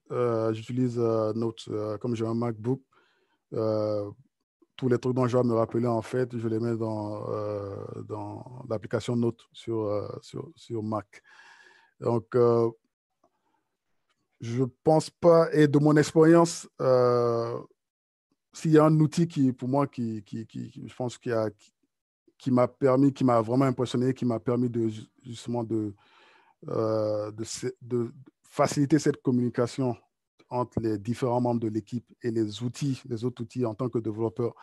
j'utilise Notes. comme j'ai un MacBook, euh, tous les trucs dont je vais me rappeler, en fait, je les mets dans, euh, dans l'application Note sur, euh, sur, sur, Mac. Donc, je ne pense pas, et de mon expérience, s'il y a un outil qui, pour moi, qui, qui, qui je pense, qui a, m'a permis, qui m'a vraiment impressionné, qui m'a permis de, justement de, de, de faciliter cette communication entre les différents membres de l'équipe et les outils, les autres outils en tant que développeur,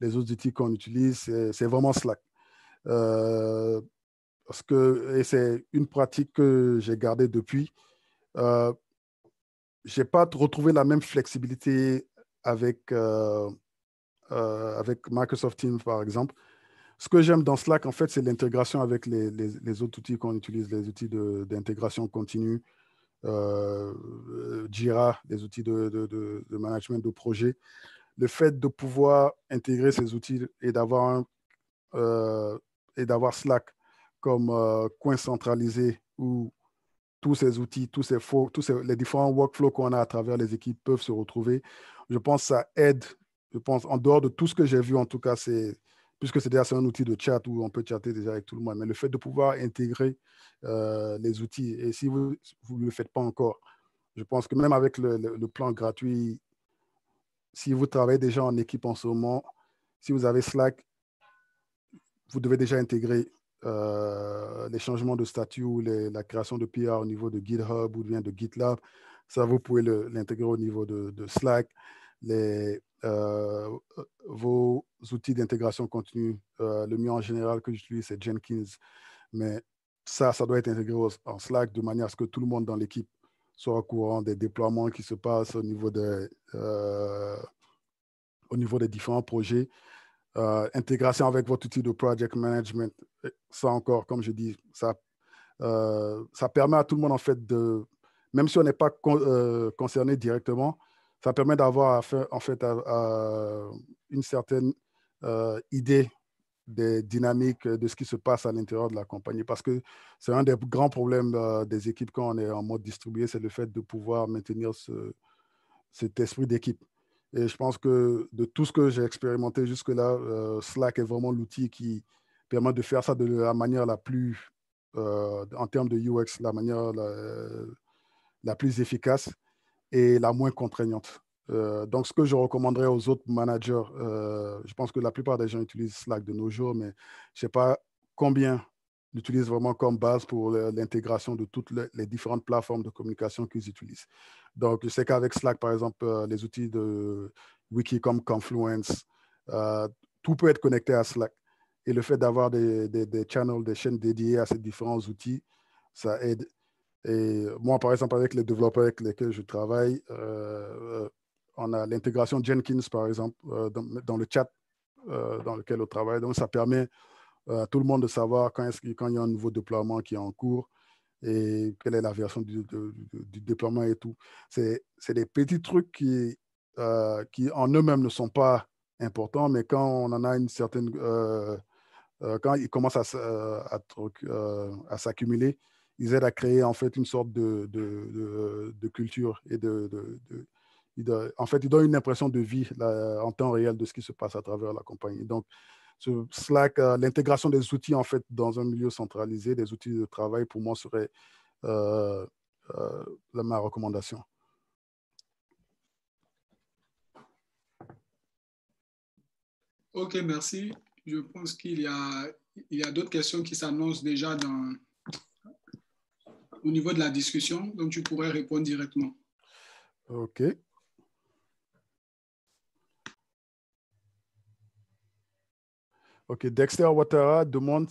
les autres outils qu'on utilise, c'est vraiment Slack. Euh, que, et c'est une pratique que j'ai gardée depuis. Euh, je n'ai pas retrouvé la même flexibilité avec, euh, euh, avec Microsoft Teams, par exemple. Ce que j'aime dans Slack, en fait, c'est l'intégration avec les, les, les, autres outils qu'on utilise, les outils d'intégration continue, euh, euh, Jira, des outils de, de, de, management de projet. Le fait de pouvoir intégrer ces outils et d'avoir euh, et d'avoir Slack comme coin centralisé où tous ces outils, tous ces tous les différents workflows qu'on a à travers les équipes peuvent se retrouver. Je pense que ça aide. Je pense en dehors de tout ce que j'ai vu, en tout cas, c'est puisque c'est déjà un outil de chat où on peut chatter déjà avec tout le monde, mais le fait de pouvoir intégrer euh, les outils, et si vous ne le faites pas encore, je pense que même avec le, plan gratuit, si vous travaillez déjà en équipe en ce moment, si vous avez Slack, vous devez déjà intégrer euh, les changements de statut ou la création de PR au niveau de GitHub ou bien de GitLab. Ça, vous pouvez l'intégrer au niveau de, de Slack. Les, euh, vos outils d'intégration continue. Euh, le mieux en général que j'utilise, c'est Jenkins. Mais ça, ça doit être intégré en Slack de manière à ce que tout le monde dans l'équipe soit au courant des déploiements qui se passent au niveau des, euh, au niveau des différents projets. intégration avec votre outil de project management, ça encore, comme je dis, ça, ça permet à tout le monde, en fait, de, même si on n'est pas concerné directement, ça permet d'avoir en fait euh, euh, une certaine euh, idée des dynamiques de ce qui se passe à l'intérieur de la compagnie. Parce que c'est un des grands problèmes des équipes quand on est en mode distribué, c'est le fait de pouvoir maintenir cet esprit d'équipe. Et je pense que de tout ce que j'ai expérimenté jusque-là, Slack est vraiment l'outil qui permet de faire ça de la manière la plus, en termes de UX, la manière la plus efficace et la moins contraignante. Euh, donc, ce que je recommanderais aux autres managers, euh, je pense que la plupart des gens utilisent Slack de nos jours, mais je ne sais pas combien l'utilisent vraiment comme base pour l'intégration de toutes les différentes plateformes de communication qu'ils utilisent. Donc, je sais qu'avec Slack, par exemple, euh, les outils de Wiki comme Confluence, tout peut être connecté à Slack. Et le fait d'avoir des, des, des channels, des chaînes dédiées à ces différents outils, ça aide et moi, par exemple, avec les développeurs avec lesquels je travaille, euh, euh, on a l'intégration Jenkins, par exemple, euh, dans, le chat dans lequel on travaille. Donc, ça permet à tout le monde de savoir quand, quand il y a un nouveau déploiement qui est en cours et quelle est la version du, déploiement et tout. C'est des petits trucs qui, qui en eux-mêmes ne sont pas importants, mais quand on en a une certaine... quand ils commencent à s'accumuler, ils aident à créer en fait une sorte de, de, culture et de, en fait, ils donnent une impression de vie en temps réel de ce qui se passe à travers la compagnie. Donc, ce Slack, euh, l'intégration des outils en fait dans un milieu centralisé, des outils de travail, pour moi serait euh, euh, ma recommandation. Ok, merci. Je pense qu'il y a, il y a d'autres questions qui s'annoncent déjà dans, au niveau de la discussion, donc tu pourrais répondre directement. OK. OK, Dexter Ouattara demande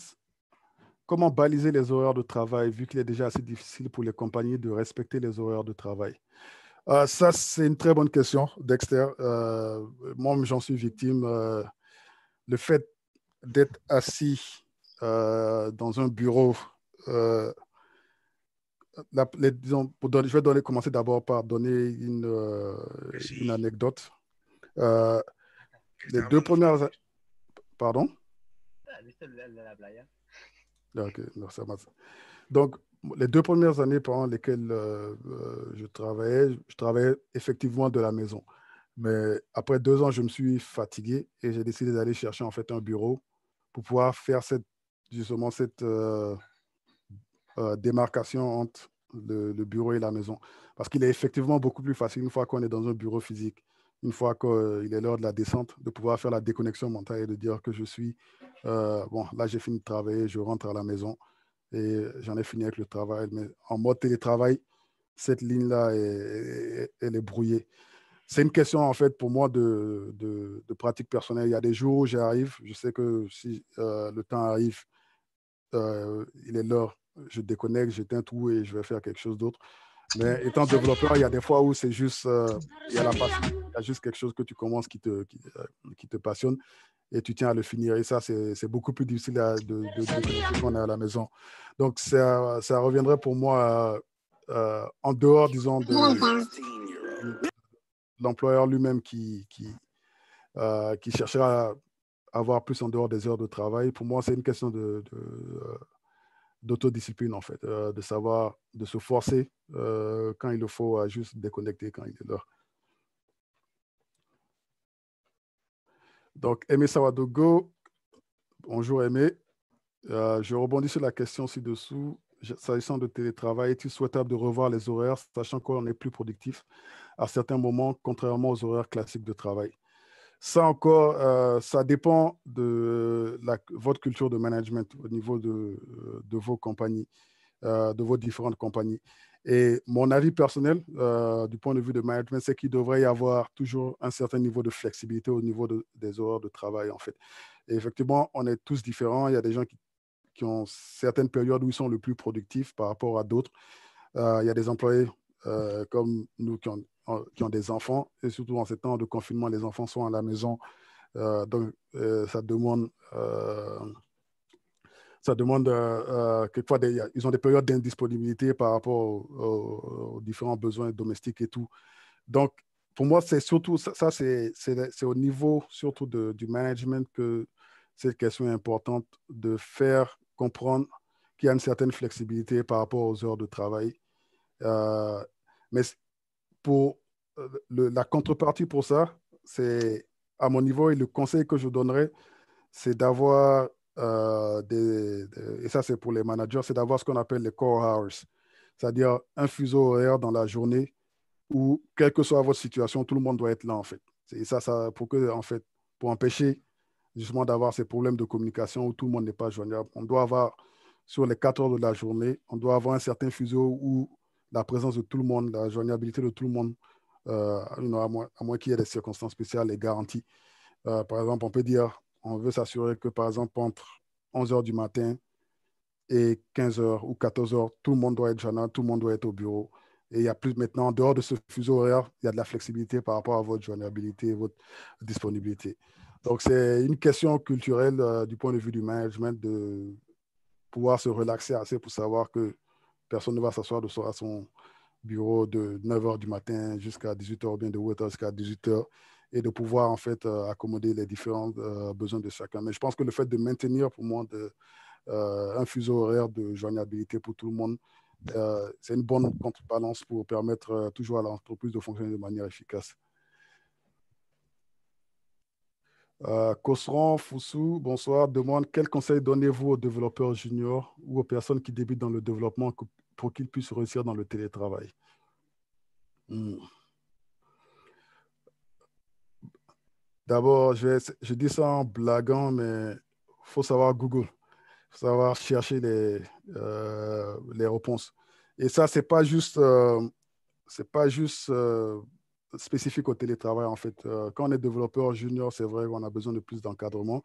comment baliser les horaires de travail, vu qu'il est déjà assez difficile pour les compagnies de respecter les horaires de travail. Ah, ça, c'est une très bonne question, Dexter. Euh, moi, j'en suis victime. Euh, le fait d'être assis euh, dans un bureau euh, je vais donner, commencer d'abord par donner une, euh, anecdote. Euh, les deux premières. Pardon Donc, les deux premières années pendant lesquelles euh, je travaillais, je travaillais effectivement de la maison. Mais après deux ans, je me suis fatigué et j'ai décidé d'aller chercher en fait un bureau pour pouvoir faire cette, justement cette, euh, démarcation entre le, bureau et la maison. Parce qu'il est effectivement beaucoup plus facile une fois qu'on est dans un bureau physique, une fois qu'il est l'heure de la descente, de pouvoir faire la déconnexion mentale et de dire que je suis, euh, bon, là j'ai fini de travailler, je rentre à la maison et j'en ai fini avec le travail. Mais en mode télétravail, cette ligne-là, elle est brouillée. C'est une question, en fait, pour moi, de, de, pratique personnelle. Il y a des jours où j'arrive, je sais que si euh, le temps arrive, il est l'heure je déconnecte, j'éteins tout et je vais faire quelque chose d'autre. Mais étant développeur, il y a des fois où c'est juste, euh, il, y a la passion, il y a juste quelque chose que tu commences qui te, qui, euh, te passionne et tu tiens à le finir. Et ça, c'est beaucoup plus difficile à, de, de, on est à la maison. Donc, ça, reviendrait pour moi euh, en dehors, disons, de, l'employeur lui-même qui, qui, cherchera à avoir plus en dehors des heures de travail. Pour moi, c'est une question de d'autodiscipline, en fait, euh, de savoir, de se forcer euh, quand il le faut à juste déconnecter quand il est l'heure. Donc, Aimé Sawadogo, bonjour Aimé. Euh, je rebondis sur la question ci-dessous. S'agissant de télétravail, est-il souhaitable de revoir les horaires, sachant qu'on est plus productif à certains moments, contrairement aux horaires classiques de travail ça encore, euh, ça dépend de votre culture de management au niveau de, euh, vos compagnies, euh, de vos différentes compagnies. Et mon avis personnel, du point de vue de management, c'est qu'il devrait y avoir toujours un certain niveau de flexibilité au niveau des horaires de travail, en fait. Et effectivement, on est tous différents. Il y a des gens qui, ont certaines périodes où ils sont le plus productifs par rapport à d'autres. il y a des employés euh, comme nous qui, ont, qui ont des enfants, et surtout en ces temps de confinement, les enfants sont à la maison, euh, donc euh, ça demande, ça demande quelquefois, ils ont des périodes d'indisponibilité par rapport aux, différents besoins domestiques et tout. Donc, pour moi, c'est surtout, ça, c'est au niveau surtout de, du management que cette question est importante de faire comprendre qu'il y a une certaine flexibilité par rapport aux heures de travail euh, mais pour euh, la contrepartie pour ça, c'est à mon niveau et le conseil que je donnerais, c'est d'avoir euh, des, et ça c'est pour les managers, c'est d'avoir ce qu'on appelle les core hours, c'est-à-dire un fuseau horaire dans la journée où, quelle que soit votre situation, tout le monde doit être là en fait. Et ça, ça pour que en fait, pour empêcher justement d'avoir ces problèmes de communication où tout le monde n'est pas joignable, on doit avoir sur les 4 heures de la journée, on doit avoir un certain fuseau où la présence de tout le monde, la joignabilité de tout le monde, euh, à moins, qu'il y ait des circonstances spéciales est garantie. Euh, par exemple, on peut dire, on veut s'assurer que, par exemple, entre 11h du matin et 15h ou 14h, tout le monde doit être joignable, tout le monde doit être au bureau. Et il y a plus maintenant, en dehors de ce fuseau horaire, il y a de la flexibilité par rapport à votre joignabilité votre disponibilité. Donc, c'est une question culturelle euh, du point de vue du management de pouvoir se relaxer assez pour savoir que Personne ne va s'asseoir de à son bureau de 9h du matin jusqu'à 18h ou bien de 8h jusqu'à 18h et de pouvoir en fait euh, accommoder les différents euh, besoins de chacun. Mais je pense que le fait de maintenir pour moi euh, un fuseau horaire de joignabilité pour tout le monde, c'est une bonne contrebalance pour permettre toujours à l'entreprise de fonctionner de manière efficace. Euh, Kosron Foussou, bonsoir, demande quel conseil donnez-vous aux développeurs juniors ou aux personnes qui débutent dans le développement pour qu'ils puissent réussir dans le télétravail hmm. D'abord, je, dis ça en blaguant, mais il faut savoir Google, il faut savoir chercher les, euh, les réponses. Et ça, ce n'est pas juste, c'est pas juste euh, spécifique au télétravail, en fait. Euh, quand on est développeur junior, c'est vrai qu'on a besoin de plus d'encadrement.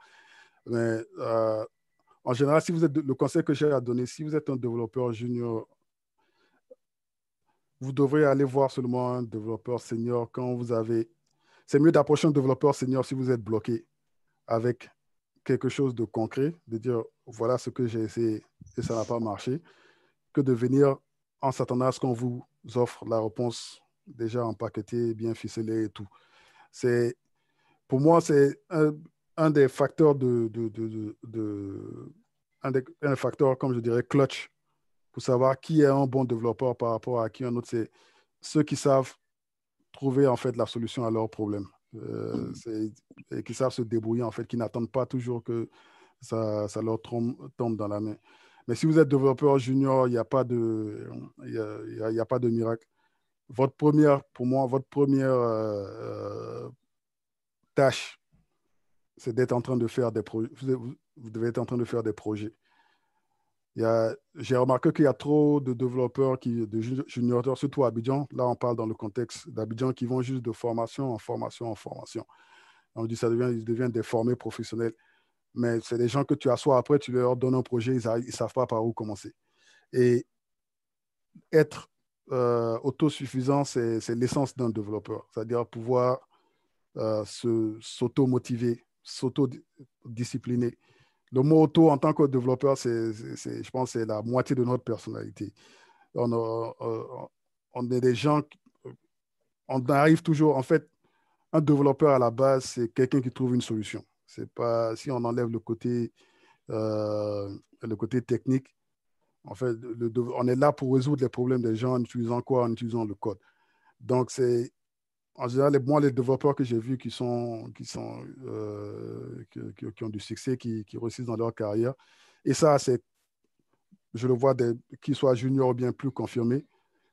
Mais euh, en général, si vous êtes le conseil que j'ai à donner, si vous êtes un développeur junior, vous devrez aller voir seulement un développeur senior quand vous avez. C'est mieux d'approcher un développeur senior si vous êtes bloqué avec quelque chose de concret, de dire voilà ce que j'ai essayé et ça n'a pas marché, que de venir en s'attendant à ce qu'on vous offre la réponse déjà empaqueté, bien ficelé et tout. C'est, pour moi, c'est un, des facteurs de, de, de, un, des, un, facteur, comme je dirais, clutch pour savoir qui est un bon développeur par rapport à qui un autre. C'est ceux qui savent trouver en fait la solution à leurs problèmes. Euh, mm. et qui savent se débrouiller en fait, qui n'attendent pas toujours que ça, ça leur tombe, dans la main. Mais si vous êtes développeur junior, il n'y a, pas de, y a, y a pas de miracle votre première, pour moi, votre première euh, euh, tâche, c'est d'être en train de faire des projets. Vous devez être en train de faire des projets. J'ai remarqué qu'il y a trop de développeurs, qui, de juniors, surtout à Abidjan. Là, on parle dans le contexte d'Abidjan, qui vont juste de formation en formation en formation. On dit ça devient, ils deviennent des formés professionnels. Mais c'est des gens que tu assois après, tu leur donnes un projet, ils ne savent pas par où commencer. Et être euh, autosuffisant, c'est l'essence d'un développeur, c'est-à-dire pouvoir euh, s'auto-motiver, s'auto-discipliner. Le mot auto en tant que développeur, c'est, je pense, c'est la moitié de notre personnalité. On, euh, euh, est des gens, on arrive toujours, en fait, un développeur à la base, c'est quelqu'un qui trouve une solution. C'est pas si on enlève le côté, le côté technique, en fait, le, on est là pour résoudre les problèmes des gens en utilisant quoi En utilisant le code. Donc, c'est en général, moi, les développeurs que j'ai vus qui, sont, qui, sont, euh, qui, ont du succès, qui, qui réussissent dans leur carrière, et ça, c'est, je le vois, qu'ils soient juniors ou bien plus confirmés,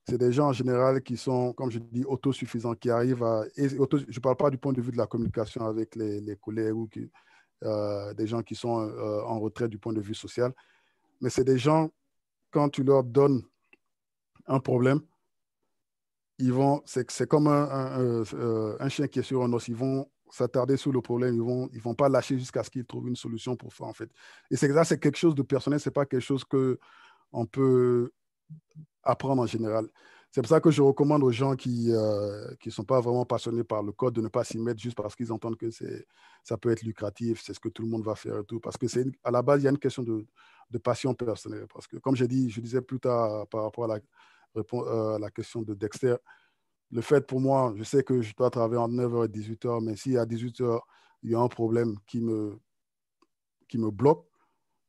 c'est des gens en général qui sont, comme je dis, autosuffisants, qui arrivent à. je ne parle pas du point de vue de la communication avec les, collègues ou euh, des gens qui sont euh, en retrait du point de vue social, mais c'est des gens quand tu leur donnes un problème, c'est comme euh, un, chien qui est sur un os, ils vont s'attarder sur le problème, ils vont, ils vont pas lâcher jusqu'à ce qu'ils trouvent une solution pour ça, en fait. Et c'est ça, c'est quelque chose de personnel, Ce n'est pas quelque chose qu'on peut apprendre en général. C'est pour ça que je recommande aux gens qui ne euh, sont pas vraiment passionnés par le code de ne pas s'y mettre juste parce qu'ils entendent que ça peut être lucratif, c'est ce que tout le monde va faire et tout. Parce que c'est à la base, il y a une question de, passion personnelle. Parce que, comme je, je disais plus tard euh, par rapport à la, euh, la question de Dexter, le fait pour moi, je sais que je dois travailler entre 9h et 18h, mais si à 18h, il y a un problème qui me, qui me bloque,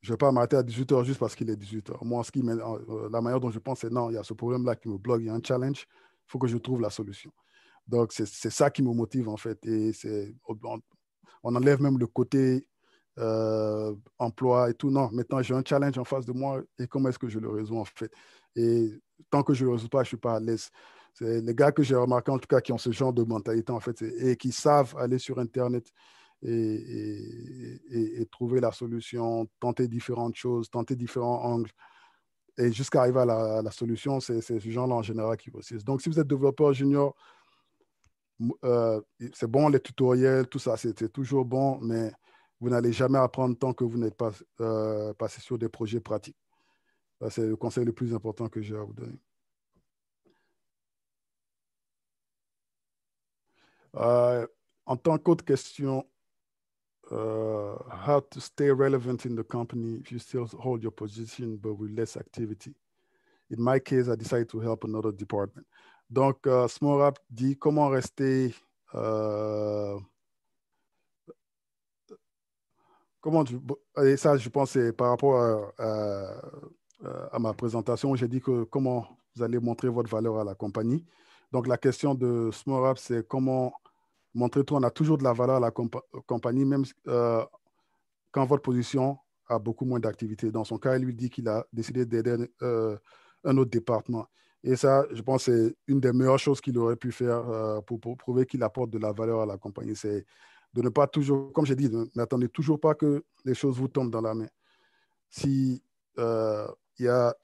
je ne vais pas m'arrêter à 18h juste parce qu'il est 18h. Moi, ce qui euh, la manière dont je pense, c'est non, il y a ce problème-là qui me bloque, il y a un challenge, il faut que je trouve la solution. Donc, c'est ça qui me motive, en fait. Et on, enlève même le côté euh, emploi et tout. Non, maintenant, j'ai un challenge en face de moi et comment est-ce que je le résous, en fait. Et tant que je ne le résous pas, je ne suis pas à l'aise. Les gars que j'ai remarqué, en tout cas, qui ont ce genre de mentalité, en fait, et qui savent aller sur Internet et, trouver la solution, tenter différentes choses, tenter différents angles. Et jusqu'à arriver à la, solution, c'est ce genre-là en général qui réussissent. Donc, si vous êtes développeur junior, euh, c'est bon, les tutoriels, tout ça, c'est toujours bon, mais vous n'allez jamais apprendre tant que vous n'êtes pas euh, passé sur des projets pratiques. C'est le conseil le plus important que j'ai à vous donner. Euh, en tant qu'autre question, uh, how to stay relevant in the company if you still hold your position but with less activity. In my case, I decided to help another department. Donc, uh, dit comment rester. Uh, comment et ça, je pense, c'est par rapport à, ma présentation. J'ai dit que comment vous allez montrer votre valeur à la compagnie. Donc, la question de Small c'est comment montrez Montre-toi, on a toujours de la valeur à la euh, compagnie, même euh, quand votre position a beaucoup moins d'activité. Dans son cas, il lui dit qu'il a décidé d'aider un euh, autre département. Et ça, je pense, c'est une des meilleures choses qu'il aurait pu faire pour, prouver qu'il apporte de la valeur à la compagnie. C'est de ne pas toujours, comme j'ai dit, n'attendez toujours pas que les choses vous tombent dans la main. Si il y a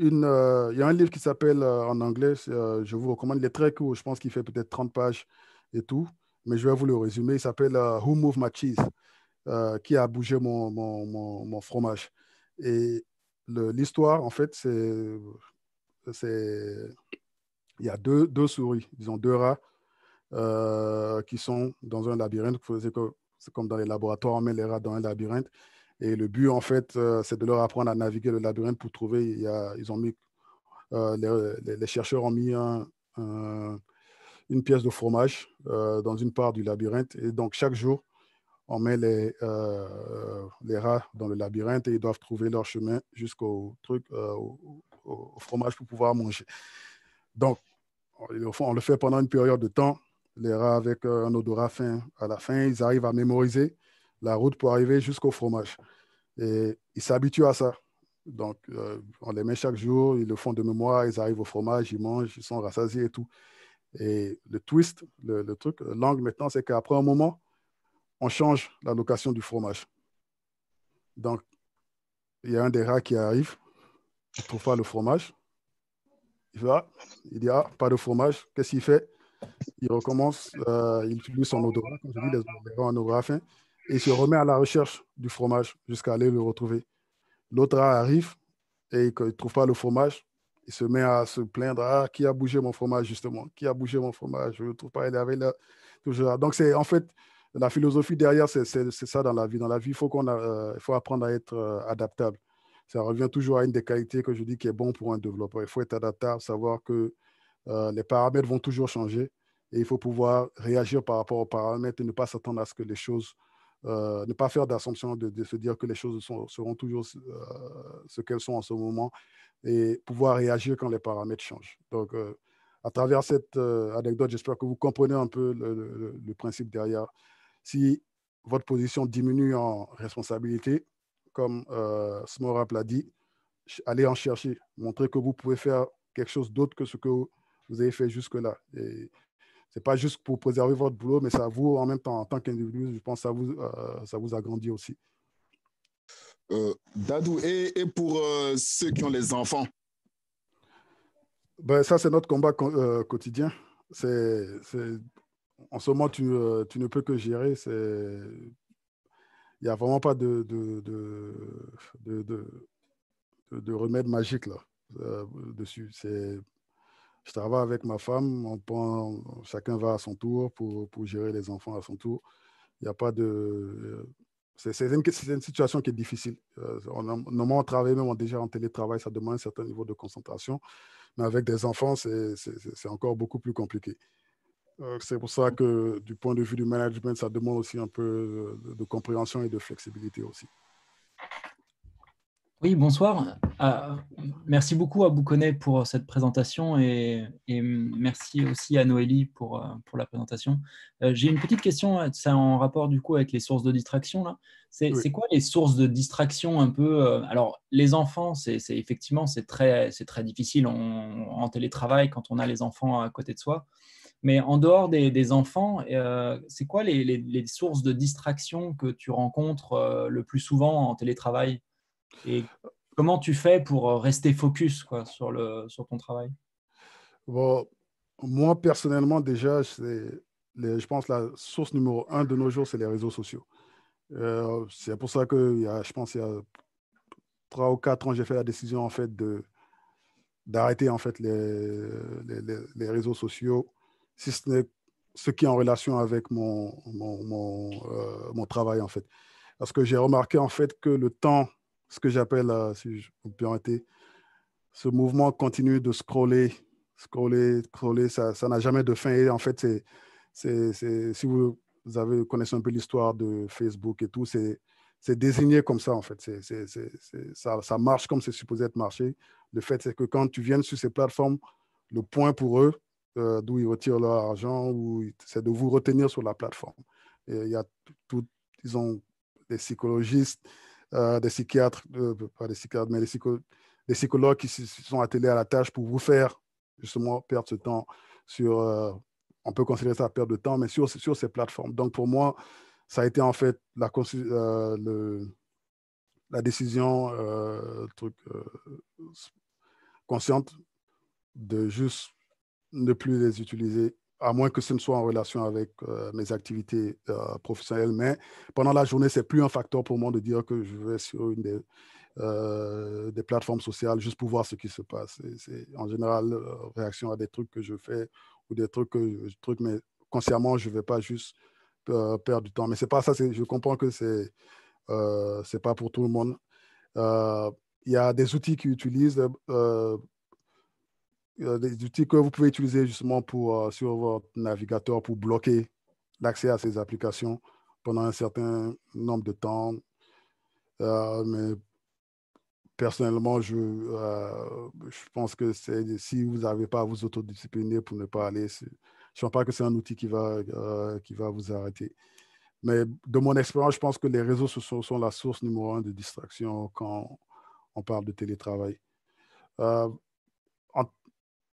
un livre qui s'appelle en anglais, je vous recommande, il est très court, je pense qu'il fait peut-être 30 pages et tout. Mais je vais vous le résumer. Il s'appelle euh, Who Move My Cheese, euh, qui a bougé mon, mon, fromage. Et l'histoire, en fait, c'est. Il y a deux, deux souris, disons deux rats, euh, qui sont dans un labyrinthe. C'est comme dans les laboratoires, on met les rats dans un labyrinthe. Et le but, en fait, c'est de leur apprendre à naviguer le labyrinthe pour trouver. Il y ils ont mis, les, chercheurs ont mis un une pièce de fromage euh, dans une part du labyrinthe. Et donc, chaque jour, on met les, euh, les rats dans le labyrinthe et ils doivent trouver leur chemin jusqu'au truc, euh, au, fromage pour pouvoir manger. Donc, on le fait pendant une période de temps. Les rats avec un odorat fin, à la fin, ils arrivent à mémoriser la route pour arriver jusqu'au fromage. Et ils s'habituent à ça. Donc, on les met chaque jour, ils le font de mémoire, ils arrivent au fromage, ils mangent, ils sont rassasiés et tout. Et le twist, le, truc, l'angle maintenant, c'est qu'après un moment, on change la location du fromage. Donc, il y a un des rats qui arrive, il ne trouve pas le fromage. Il va, il dit Ah, pas de fromage. Qu'est-ce qu'il fait Il recommence, euh, il utilise son odorat, comme je dis, les odorats en odorat fin, et il se remet à la recherche du fromage jusqu'à aller le retrouver. L'autre rat arrive et il ne trouve pas le fromage il se met à se plaindre ah, qui a bougé mon fromage, justement Qui a bougé mon fromage Je ne trouve pas. Il avait là, toujours. Donc, c'est en fait la philosophie derrière, c'est ça dans la vie. Dans la vie, il faut, qu'on euh, faut apprendre à être euh, adaptable. Ça revient toujours à une des qualités que je dis qui est bon pour un développeur. Il faut être adaptable, savoir que euh, les paramètres vont toujours changer et il faut pouvoir réagir par rapport aux paramètres et ne pas s'attendre à ce que les choses euh, ne pas faire d'assomption de, se dire que les choses seront toujours euh, ce qu'elles sont en ce moment et pouvoir réagir quand les paramètres changent. Donc, euh, à travers cette anecdote, j'espère que vous comprenez un peu le, principe derrière. Si votre position diminue en responsabilité, comme Smorap l'a dit, allez en chercher, Montrez que vous pouvez faire quelque chose d'autre que ce que vous avez fait jusque-là n'est pas juste pour préserver votre boulot, mais ça vous, en même temps, en tant qu'individu, je pense que ça vous, euh, ça vous agrandit aussi. Euh, Dadou, et, et pour euh, ceux qui ont les enfants ben, Ça, c'est notre combat quotidien. C'est, en ce moment, tu, ne peux que gérer. Il n'y a vraiment pas de, de, de, de, de remède magique là, dessus. C'est je travaille avec ma femme, on chacun va à son tour pour, pour gérer les enfants à son tour. Il n'y a pas de. Euh, c'est une, une, situation qui est difficile. Euh, on normalement, on travaille même déjà en télétravail, ça demande un certain niveau de concentration. Mais avec des enfants, c'est encore beaucoup plus compliqué. Euh, c'est pour ça que, du point de vue du management, ça demande aussi un peu de compréhension et de flexibilité aussi. Oui, bonsoir. Ah, merci beaucoup à Bouconnet pour euh, cette présentation et, merci aussi à Noélie pour, euh, pour la présentation. Euh, j'ai une petite question, c'est en rapport du coup avec les sources de distraction. là. C'est quoi les sources de distraction un peu Alors, les enfants, c'est effectivement, c'est très, très difficile en télétravail quand on a les enfants à côté de soi. Mais en dehors des, enfants, c'est quoi les, sources de distraction que tu rencontres le plus souvent en télétravail et comment tu fais pour euh, rester focus quoi, sur, le, sur ton travail Moi, personnellement, déjà, je pense que la source numéro un de nos jours, c'est les réseaux sociaux. Euh, c'est pour ça que, il y a, je pense, il y a trois ou quatre ans, j'ai fait la décision en fait, de, d'arrêter en fait, les, les, les, réseaux sociaux, si ce n'est ce qui est en relation avec mon, mon, mon euh, travail. En fait. Parce que j'ai remarqué en fait, que le temps ce que j'appelle, euh, si je peux été ce mouvement continue de scroller, scroller, scroller, ça, n'a jamais de fin. Et en fait, c'est, c'est, si vous, avez, connaissez un peu l'histoire de Facebook et tout, c'est, c'est désigné comme ça, en fait. C'est, c'est, ça, ça, marche comme c'est supposé être marché. Le fait, c'est que quand tu viens sur ces plateformes, le point pour eux, euh, d'où ils retirent leur argent, c'est de vous retenir sur la plateforme. Et il y a tout, ils ont des psychologistes, euh, des psychiatres, euh, pas des psychiatres, mais des, psychologues qui se sont attelés à la tâche pour vous faire justement perdre ce temps sur, euh, on peut considérer ça perdre de temps, mais sur, sur ces plateformes. Donc pour moi, ça a été en fait la, la décision consciente de juste ne plus les utiliser à moins que ce ne soit en relation avec euh, mes activités euh, professionnelles. Mais pendant la journée, ce n'est plus un facteur pour moi de dire que je vais sur une des, euh, plateformes sociales juste pour voir ce qui se passe. C'est en général réaction à des trucs que je fais ou des trucs que je truc, mais consciemment, je ne vais pas juste perdre du temps. Mais c'est pas ça. Je comprends que ce n'est pas pour tout le monde. Il y a des outils qui utilisent des outils que vous pouvez utiliser justement pour, euh, sur votre navigateur pour bloquer l'accès à ces applications pendant un certain nombre de temps. Euh, mais personnellement, je, euh, je pense que c'est si vous n'avez pas à vous autodiscipliner pour ne pas aller, je ne pense pas que c'est un outil qui va, qui va vous arrêter. Mais de mon expérience, je pense que les réseaux sociaux sont la source numéro un de distraction quand on parle de télétravail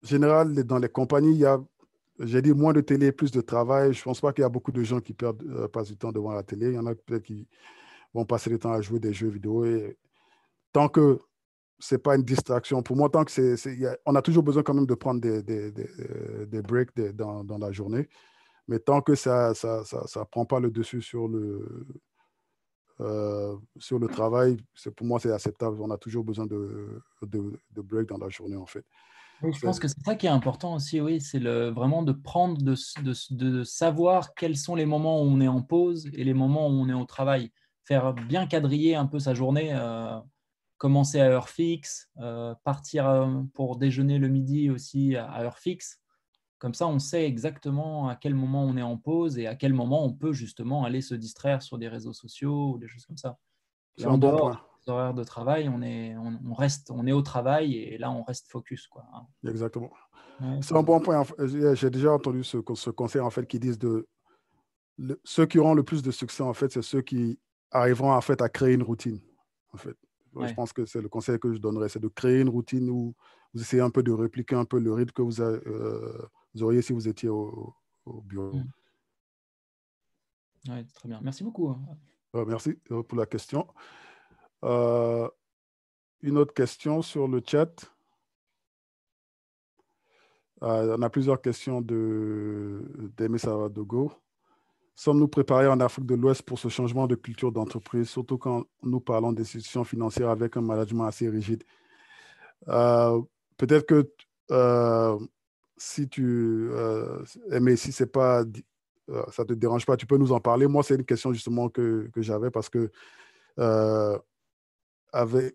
général, dans les compagnies, il y a, j'ai dit, moins de télé, plus de travail. Je ne pense pas qu'il y a beaucoup de gens qui perdent, euh, pas du temps devant la télé. Il y en a peut-être qui vont passer du temps à jouer des jeux vidéo. Et tant que ce n'est pas une distraction, pour moi, tant que on a toujours besoin quand même de prendre des, euh, breaks dans, la journée. Mais tant que ça ne prend pas le dessus sur le, euh, travail, pour moi, c'est acceptable. On a toujours besoin de, breaks dans la journée, en fait je pense que c'est ça qui est important aussi, oui, c'est vraiment de prendre, de, savoir quels sont les moments où on est en pause et les moments où on est au travail. Faire bien quadriller un peu sa journée, euh, commencer à heure fixe, euh, partir euh, pour déjeuner le midi aussi à heure fixe. Comme ça, on sait exactement à quel moment on est en pause et à quel moment on peut justement aller se distraire sur des réseaux sociaux ou des choses comme ça. C'est un horaires de travail, on est, on, reste, on est au travail et là, on reste focus. Quoi. Hein. Exactement. C'est un bon point. J'ai déjà entendu ce, conseil en fait, qui disent de ceux qui auront le plus de succès, en fait, c'est ceux qui arriveront en fait, à créer une routine. En fait. Je pense que c'est le conseil que je donnerais, c'est de créer une routine où vous essayez un peu de répliquer un peu le rythme que vous, euh, vous auriez si vous étiez au, bureau. Mm. très bien. Merci beaucoup. Hein. Euh, merci euh, pour la question. Euh, une autre question sur le chat. Euh, on a plusieurs questions d'Aimé Savadogo. Sommes-nous préparés en Afrique de l'Ouest pour ce changement de culture d'entreprise, surtout quand nous parlons d'institutions financières avec un management assez rigide euh, Peut-être que si tu mais si c'est pas ça te dérange pas, tu peux nous en parler. Moi, c'est une question justement que, que j'avais parce que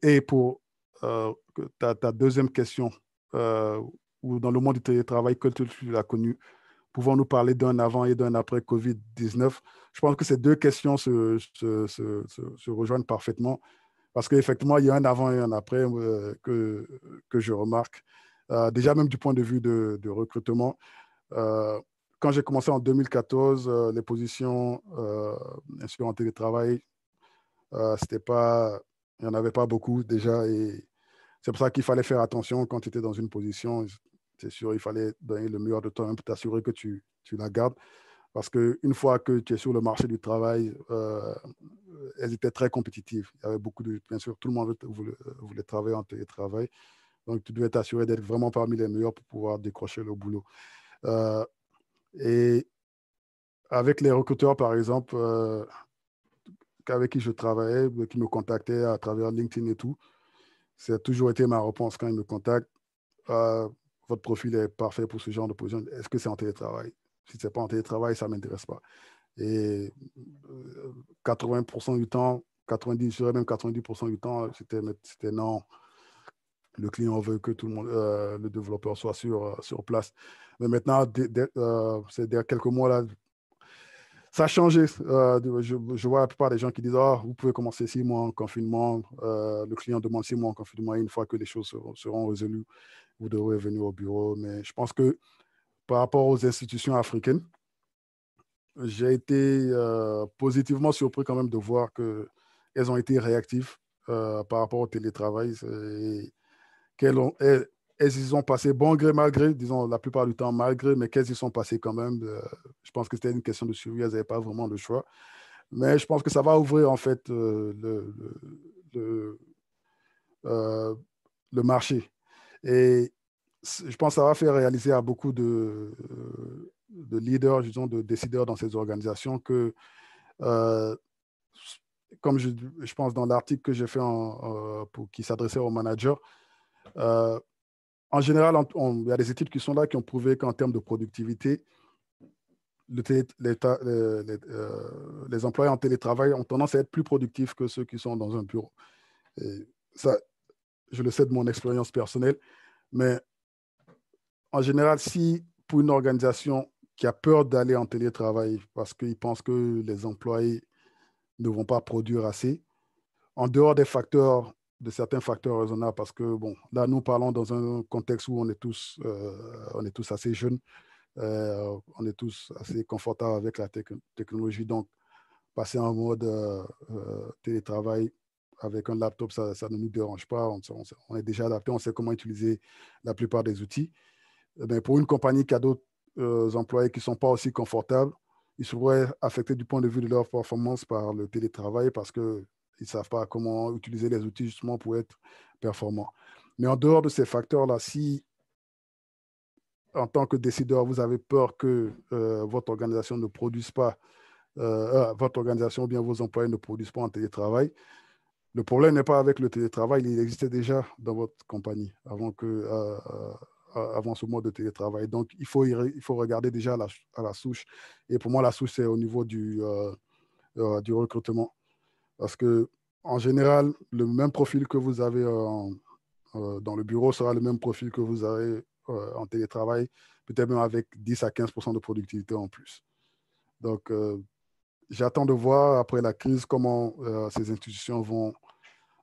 et pour euh, ta, deuxième question, euh, dans le monde du télétravail, que tu l'as connu, pouvons-nous parler d'un avant et d'un après COVID-19 Je pense que ces deux questions se, rejoignent parfaitement parce qu'effectivement, il y a un avant et un après euh, que, je remarque. Euh, déjà, même du point de vue de, recrutement, quand j'ai commencé en 2014, les positions en télétravail, ce n'était pas il n'y en avait pas beaucoup déjà. Et c'est pour ça qu'il fallait faire attention quand tu étais dans une position. C'est sûr, il fallait donner le meilleur de toi pour t'assurer que tu, la gardes. Parce qu'une fois que tu es sur le marché du travail, euh, elles étaient très compétitives. Il y avait beaucoup de. Bien sûr, tout le monde voulait, travailler en télétravail. Donc, tu devais t'assurer d'être vraiment parmi les meilleurs pour pouvoir décrocher le boulot. Euh, et avec les recruteurs, par exemple, euh, avec qui je travaillais, euh, qui me contactaient à travers LinkedIn et tout. C'est toujours été ma réponse quand ils me contactent. Ah, votre profil est parfait pour ce genre de position. Est-ce que c'est en télétravail Si ce n'est pas en télétravail, ça ne m'intéresse pas. Et 80% euh, du temps, 90, je dirais même 90% du temps, c'était non. Le client veut que tout le monde, euh, le développeur soit sur, sur place. Mais maintenant, c'est c'est quelques mois là, ça a changé. Euh, je, vois la plupart des gens qui disent Ah, vous pouvez commencer six mois en confinement. Euh, le client demande six mois en confinement. Et une fois que les choses seront, résolues, vous devrez venir au bureau. Mais je pense que par rapport aux institutions africaines, j'ai été euh, positivement surpris quand même de voir qu'elles ont été réactives par rapport au télétravail et qu'elles ont, elles y ont passé bon gré, malgré, disons la plupart du temps malgré, mais qu'elles y sont passées quand même. Euh, je pense que c'était une question de survie, elles n'avaient pas vraiment le choix. Mais je pense que ça va ouvrir en fait euh, le, euh, le, marché. Et je pense que ça va faire réaliser à beaucoup de, de leaders, disons, de décideurs dans ces organisations que comme je, pense dans l'article que j'ai fait pour, qui s'adressait aux managers, en général, il y a des études qui sont là qui ont prouvé qu'en termes de productivité, le euh, les, employés en télétravail ont tendance à être plus productifs que ceux qui sont dans un bureau. ça, je le sais de mon expérience personnelle, mais en général, si pour une organisation qui a peur d'aller en télétravail parce qu'ils pensent que les employés ne vont pas produire assez, en dehors des facteurs de certains facteurs raisonnables parce que, bon, là, nous parlons dans un contexte où on est tous, euh, on est tous assez jeunes, euh, on est tous assez confortables avec la technologie. Donc, passer en mode euh, télétravail avec un laptop, ça, ne nous dérange pas. On, est déjà adapté, on sait comment utiliser la plupart des outils. Mais eh pour une compagnie qui a d'autres employés qui ne sont pas aussi confortables, ils seraient affectés du point de vue de leur performance par le télétravail parce que ils ne savent pas comment utiliser les outils justement pour être performants. Mais en dehors de ces facteurs-là, si en tant que décideur, vous avez peur que euh, votre organisation ne produise pas, euh, euh, votre organisation ou bien vos employés ne produisent pas en télétravail, le problème n'est pas avec le télétravail, il existait déjà dans votre compagnie avant, que, avant ce mode de télétravail. Donc, il faut, il faut regarder déjà à la, souche. Et pour moi, la souche, c'est au niveau du, du recrutement. Parce que, en général, le même profil que vous avez euh, euh, dans le bureau sera le même profil que vous avez euh, en télétravail, peut-être même avec 10 à 15 de productivité en plus. Donc, j'attends de voir après la crise comment ces institutions vont,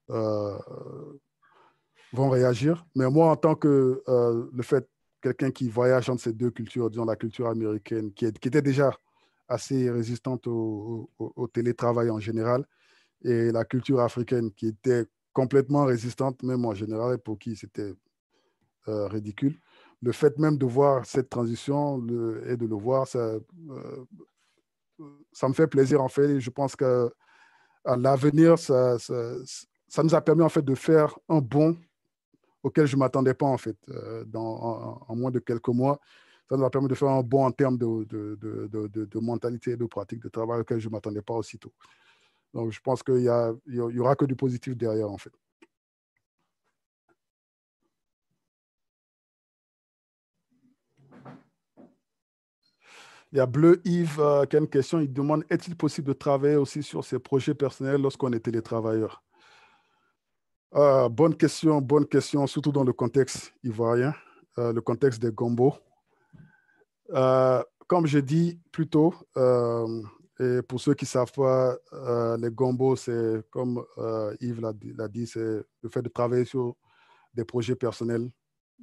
vont réagir. Mais moi, en tant que le fait quelqu'un qui voyage entre ces deux cultures, disons la culture américaine, qui, était déjà assez résistante au télétravail en général, et la culture africaine qui était complètement résistante, même en général, pour qui c'était euh, ridicule. Le fait même de voir cette transition et de le voir, ça, euh, ça me fait plaisir en fait. Et je pense que à, l'avenir, ça, ça, ça, nous a permis en fait de faire un bond auquel je ne m'attendais pas en fait. Euh, dans, en, moins de quelques mois, ça nous a permis de faire un bond en termes de, de, de, de mentalité et de pratique de travail auquel je ne m'attendais pas aussitôt. Donc, je pense qu'il n'y y aura que du positif derrière, en fait. Il y a Bleu Yves euh, qui a une question. Il demande est-il possible de travailler aussi sur ses projets personnels lorsqu'on est télétravailleur euh, Bonne question, bonne question, surtout dans le contexte ivoirien, euh, le contexte des gombos. comme j'ai dit plus tôt, et pour ceux qui ne savent pas, euh, les gombos, c'est comme euh, Yves l'a dit, c'est le fait de travailler sur des projets personnels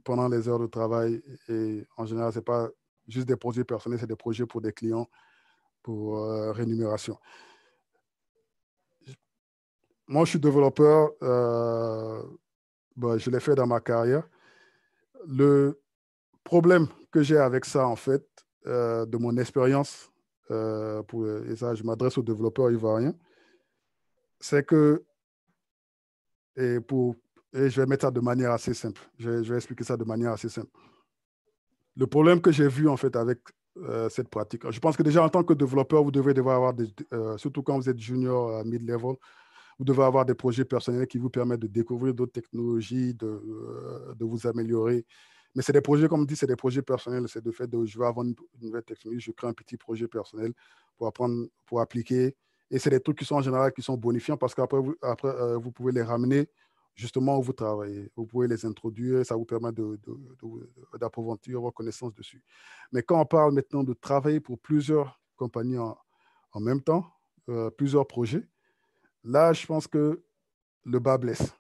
pendant les heures de travail. Et en général, ce n'est pas juste des projets personnels, c'est des projets pour des clients, pour euh, rémunération. Moi, je suis développeur. Bah, je l'ai fait dans ma carrière. Le problème que j'ai avec ça, en fait, de mon expérience, euh, pour, et ça, je m'adresse aux développeurs ivoiriens, c'est que, et, pour, et je vais mettre ça de manière assez simple, je, vais expliquer ça de manière assez simple. Le problème que j'ai vu en fait avec euh, cette pratique, je pense que déjà en tant que développeur, vous devez devoir avoir, des, euh, surtout quand vous êtes junior, à mid-level, vous devez avoir des projets personnels qui vous permettent de découvrir d'autres technologies, de, de vous améliorer, mais c'est des projets, comme on dit, c'est des projets personnels. C'est de fait de, je vais avoir une, nouvelle technologie, je crée un petit projet personnel pour apprendre, pour appliquer. Et c'est des trucs qui sont en général qui sont bonifiants parce qu'après, vous, après, euh, vous pouvez les ramener justement où vous travaillez. Vous pouvez les introduire, ça vous permet d'approfondir vos connaissances dessus. Mais quand on parle maintenant de travailler pour plusieurs compagnies en, même temps, euh, plusieurs projets, là, je pense que le bas blesse.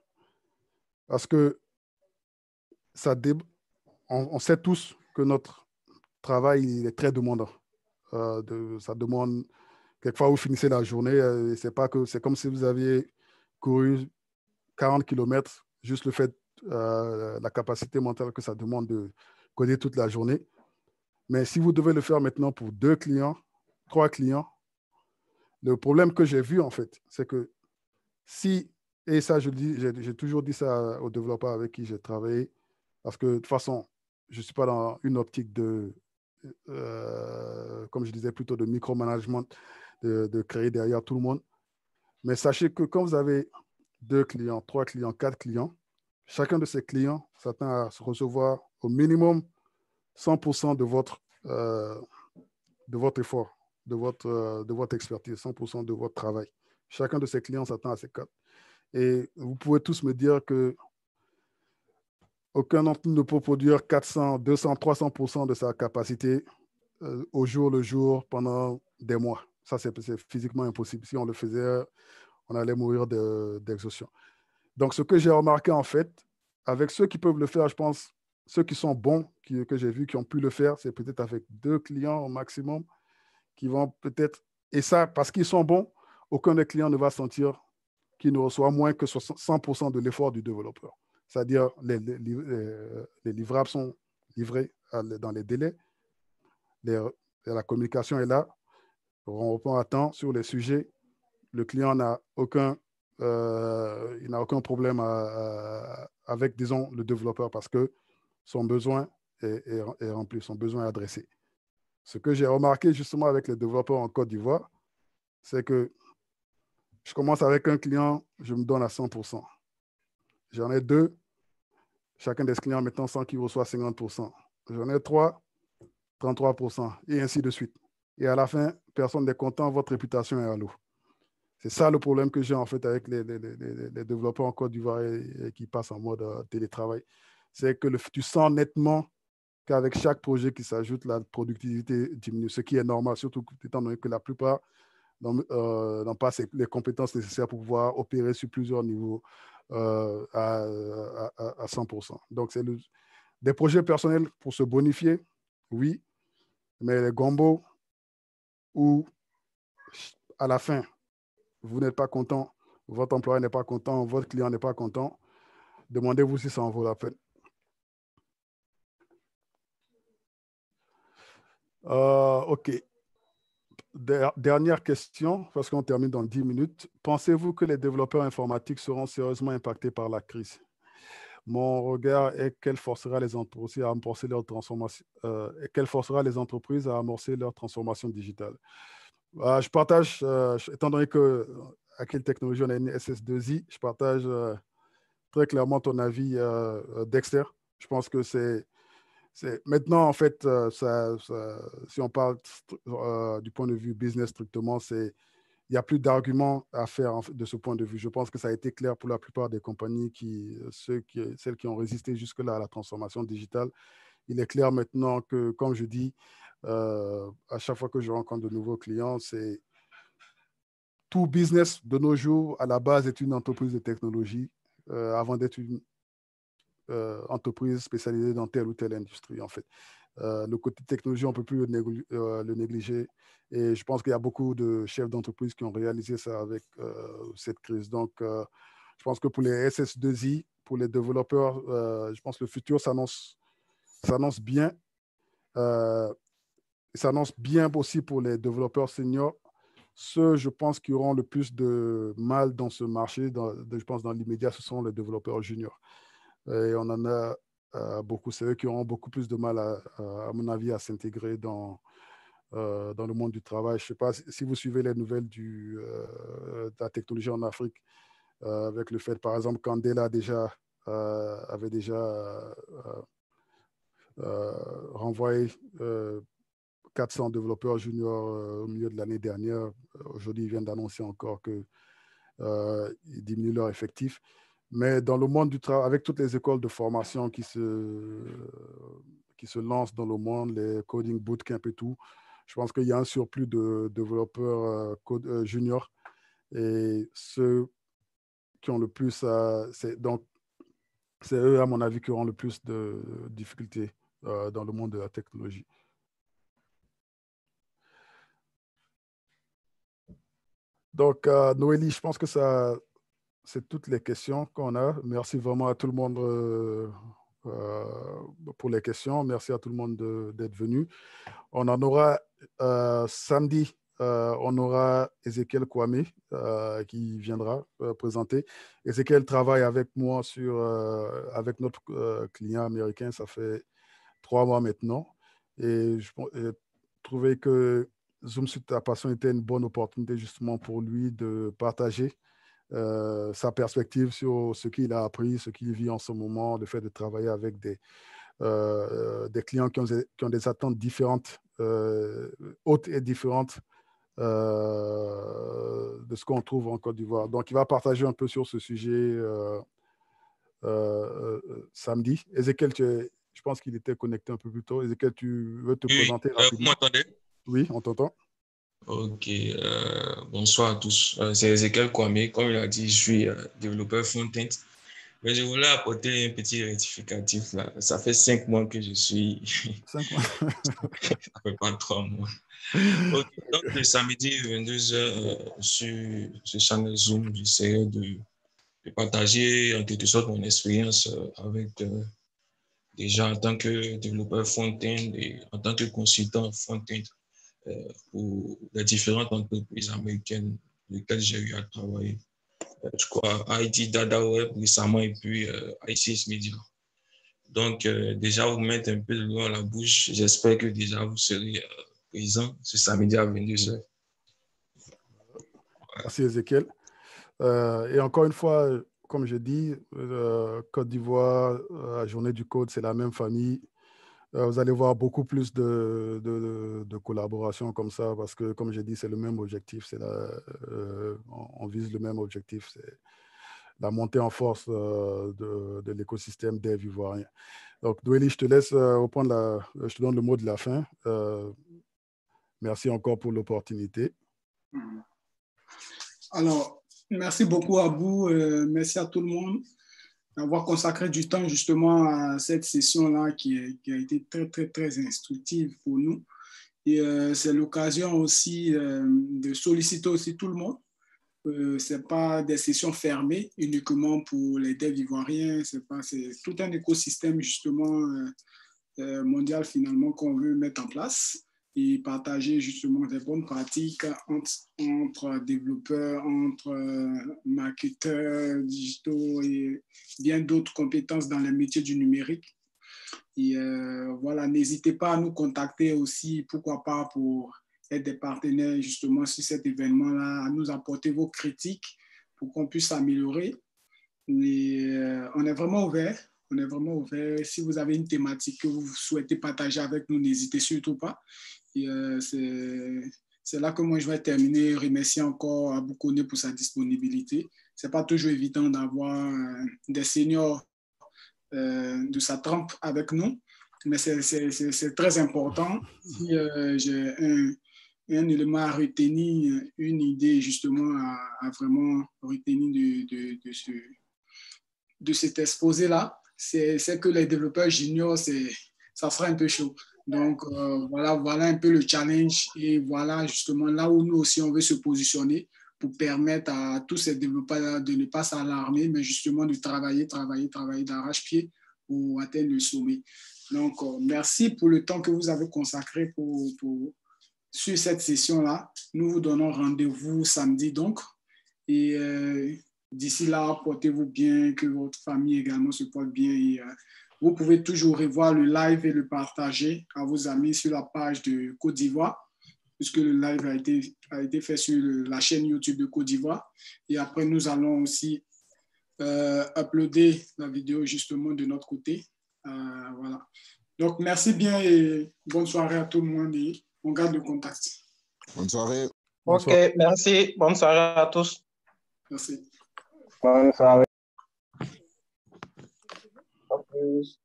Parce que ça, dé, on, sait tous que notre travail il est très demandant. Euh, de, ça demande, quelquefois, vous finissez la journée, euh, c'est pas que c'est comme si vous aviez couru 40 km, juste le fait, euh, la capacité mentale que ça demande de coder toute la journée. Mais si vous devez le faire maintenant pour deux clients, trois clients, le problème que j'ai vu, en fait, c'est que si, et ça, je dis, j'ai toujours dit ça aux développeurs avec qui j'ai travaillé, parce que de toute façon, je ne suis pas dans une optique de, euh, comme je disais plutôt, de micromanagement, de, de, créer derrière tout le monde. Mais sachez que quand vous avez deux clients, trois clients, quatre clients, chacun de ces clients s'attend à recevoir au minimum 100% de votre, euh, de votre effort, de votre, euh, de votre expertise, 100% de votre travail. Chacun de ces clients s'attend à ces quatre. Et vous pouvez tous me dire que aucun d'entre nous ne peut produire 400, 200, 300 de sa capacité euh, au jour le jour pendant des mois. Ça, c'est physiquement impossible. Si on le faisait, on allait mourir d'exhaustion. Donc, ce que j'ai remarqué, en fait, avec ceux qui peuvent le faire, je pense, ceux qui sont bons, que j'ai vu, qui ont pu le faire, c'est peut-être avec deux clients au maximum qui vont peut-être. Et ça, parce qu'ils sont bons, aucun des clients ne va sentir qu'il ne reçoit moins que 100% de l'effort du développeur c'est-à-dire les, euh, les, livrables sont livrés dans les délais, euh, la communication est là, on répond à temps sur les sujets, le client n'a aucun, euh, il n'a aucun problème avec, disons, le développeur parce que son besoin est, est rempli, son besoin est adressé. Ce que j'ai remarqué justement avec les développeurs en Côte d'Ivoire, c'est que je commence avec un client, je me donne à 100%. J'en ai deux. Chacun des clients mettant 100 qui reçoit 50%. J'en ai trois, 33%, et ainsi de suite. Et à la fin, personne n'est content, votre réputation est à l'eau. C'est ça le problème que j'ai en fait avec les, développeurs en Côte d'Ivoire qui passent en mode euh, télétravail. C'est que tu sens nettement qu'avec chaque projet qui s'ajoute, la productivité diminue, ce qui est normal, surtout étant donné que la plupart n'ont euh, pas les compétences nécessaires pour pouvoir opérer sur plusieurs niveaux euh, à, à, 100%. Donc, c'est des projets personnels pour se bonifier, oui, mais les gombos où à la fin, vous n'êtes pas content, votre employeur n'est pas content, votre client n'est pas content, demandez-vous si ça en vaut la peine. Euh, OK. Dernière question, parce qu'on termine dans 10 minutes. Pensez-vous que les développeurs informatiques seront sérieusement impactés par la crise Mon regard est qu'elle forcera les entreprises à amorcer leur transformation, euh, et qu'elle forcera les entreprises à amorcer leur transformation digitale. Euh, je partage, euh, étant donné que à quelle technologie on a une SS2I, je partage très clairement ton avis, Dexter. Je pense que c'est Maintenant, en fait, euh, si on parle euh, du point de vue business strictement, c'est il n'y a plus d'arguments à faire de ce point de vue. Je pense que ça a été clair pour la plupart des compagnies, qui, ceux qui, celles qui ont résisté jusque-là à la transformation digitale. Il est clair maintenant que, comme je dis, euh, à chaque fois que je rencontre de nouveaux clients, c'est tout business de nos jours, à la base, est une entreprise de technologie. avant d'être une euh, entreprises spécialisées dans telle ou telle industrie, en fait. Euh, le côté technologie, on ne peut plus euh, le, négliger. Et je pense qu'il y a beaucoup de chefs d'entreprise qui ont réalisé ça avec cette crise. Donc, je pense que pour les SS2I, pour les développeurs, je pense que le futur s'annonce bien. s'annonce bien aussi pour les développeurs seniors ceux, je pense, qui auront le plus de mal dans ce marché, je pense, dans l'immédiat, ce sont les développeurs juniors. Et on en a euh, beaucoup. C'est eux qui auront beaucoup plus de mal, à, mon avis, à s'intégrer euh, dans, le monde du travail. Je ne sais pas si vous suivez les nouvelles euh, de la technologie en Afrique, avec le fait, par exemple, qu'Andela déjà, avait déjà renvoyé 400 développeurs juniors au milieu de l'année dernière. Aujourd'hui, ils viennent d'annoncer encore qu'ils diminuent leur effectif. Mais dans le monde du travail, avec toutes les écoles de formation qui se, qui se lancent dans le monde, les coding bootcamp et tout, je pense qu'il y a un surplus de développeurs euh, euh, juniors. Et ceux qui ont le plus, euh, c'est donc c'est eux, à mon avis, qui auront le plus de difficultés dans le monde de la technologie. Donc, Noélie, je pense que ça, c'est toutes les questions qu'on a. Merci vraiment à tout le monde euh, euh, pour les questions. Merci à tout le monde d'être venu. On en aura euh, samedi. on aura Ezekiel Kwame qui viendra présenter. Ezekiel travaille avec moi sur, avec notre client américain. Ça fait trois mois maintenant. Et je, trouvais que Zoom Suite à Passion était une bonne opportunité justement pour lui de partager euh, sa perspective sur ce qu'il a appris, ce qu'il vit en ce moment, le fait de travailler avec des, euh, des clients qui ont, des attentes différentes, euh, hautes et différentes de ce qu'on trouve en Côte d'Ivoire. Donc, il va partager un peu sur ce sujet samedi. Ezekiel, je pense qu'il était connecté un peu plus tôt. Ezekiel, tu veux te présenter rapidement Oui, on t'entend. Ok, euh, bonsoir à tous. Euh, c'est Ezekiel Kwame. Comme il a dit, je suis euh, développeur front-end. Mais je voulais apporter un petit rectificatif. Là. Ça fait cinq mois que je suis. Cinq mois. Ça fait pas trois mois. donc, le samedi 22h sur ce channel Zoom, j'essaierai de, de, partager en quelque sorte mon expérience avec des gens en tant que développeur front et en tant que consultant front pour euh, les différentes entreprises américaines lesquelles j'ai eu à travailler. Euh, je crois IT Data Web récemment et puis euh, ICS Media. Donc, déjà, vous mettez un peu de l'eau à la bouche. J'espère que déjà vous serez présent ce samedi à 22 Merci, Ezekiel. et encore une fois, comme je dis, Côte d'Ivoire, la journée du code, c'est la même famille. Euh, vous allez voir beaucoup plus de, de, collaborations comme ça parce que, comme j'ai dit, c'est le même objectif. Euh, on vise le même objectif, c'est la montée en force euh, de, l'écosystème des ivoirien. Donc, Doueli, je te laisse reprendre la, je te donne le mot de la fin. merci encore pour l'opportunité. Alors, merci beaucoup à vous. merci à tout le monde d'avoir consacré du temps justement à cette session-là qui, a été très, très, très instructive pour nous. Et euh, c'est l'occasion aussi euh, de solliciter aussi tout le monde. Euh, ce n'est pas des sessions fermées uniquement pour les devs ivoiriens, c'est tout un écosystème justement euh, mondial finalement qu'on veut mettre en place et partager justement des bonnes pratiques entre, entre développeurs, entre euh, marketeurs digitaux et bien d'autres compétences dans les métiers du numérique. Et euh, voilà, n'hésitez pas à nous contacter aussi, pourquoi pas pour être des partenaires justement sur cet événement-là, à nous apporter vos critiques pour qu'on puisse améliorer Et euh, on est vraiment ouvert on est vraiment ouvert. Si vous avez une thématique que vous souhaitez partager avec nous, n'hésitez surtout pas. Euh, c'est là que moi, je vais terminer. Remercie encore à Boukone pour sa disponibilité. Ce n'est pas toujours évident d'avoir euh, des seniors euh, de sa trempe avec nous, mais c'est très important. j'ai un, élément à retenir, une idée justement à, vraiment retenir de, de, ce, de cet exposé-là, c'est que les développeurs juniors, ça sera un peu chaud. Donc euh, voilà, voilà un peu le challenge et voilà justement là où nous aussi on veut se positionner pour permettre à tous ces développeurs de ne pas s'alarmer, mais justement de travailler, travailler, travailler d'arrache-pied pour atteindre le sommet. Donc euh, merci pour le temps que vous avez consacré pour, pour sur cette session-là. Nous vous donnons rendez-vous samedi donc. Et euh, D'ici là, portez-vous bien, que votre famille également se porte bien. Euh, vous pouvez toujours revoir le live et le partager à vos amis sur la page de Côte d'Ivoire, puisque le live a été, fait sur la chaîne YouTube de Côte d'Ivoire. Et après, nous allons aussi euh, uploader la vidéo justement de notre côté. Euh, voilà. Donc, merci bien et bonne soirée à tout le monde et on garde le contact. Bonne soirée. ok, merci. Bonne soirée à tous. Merci. Gonzalez. Confused.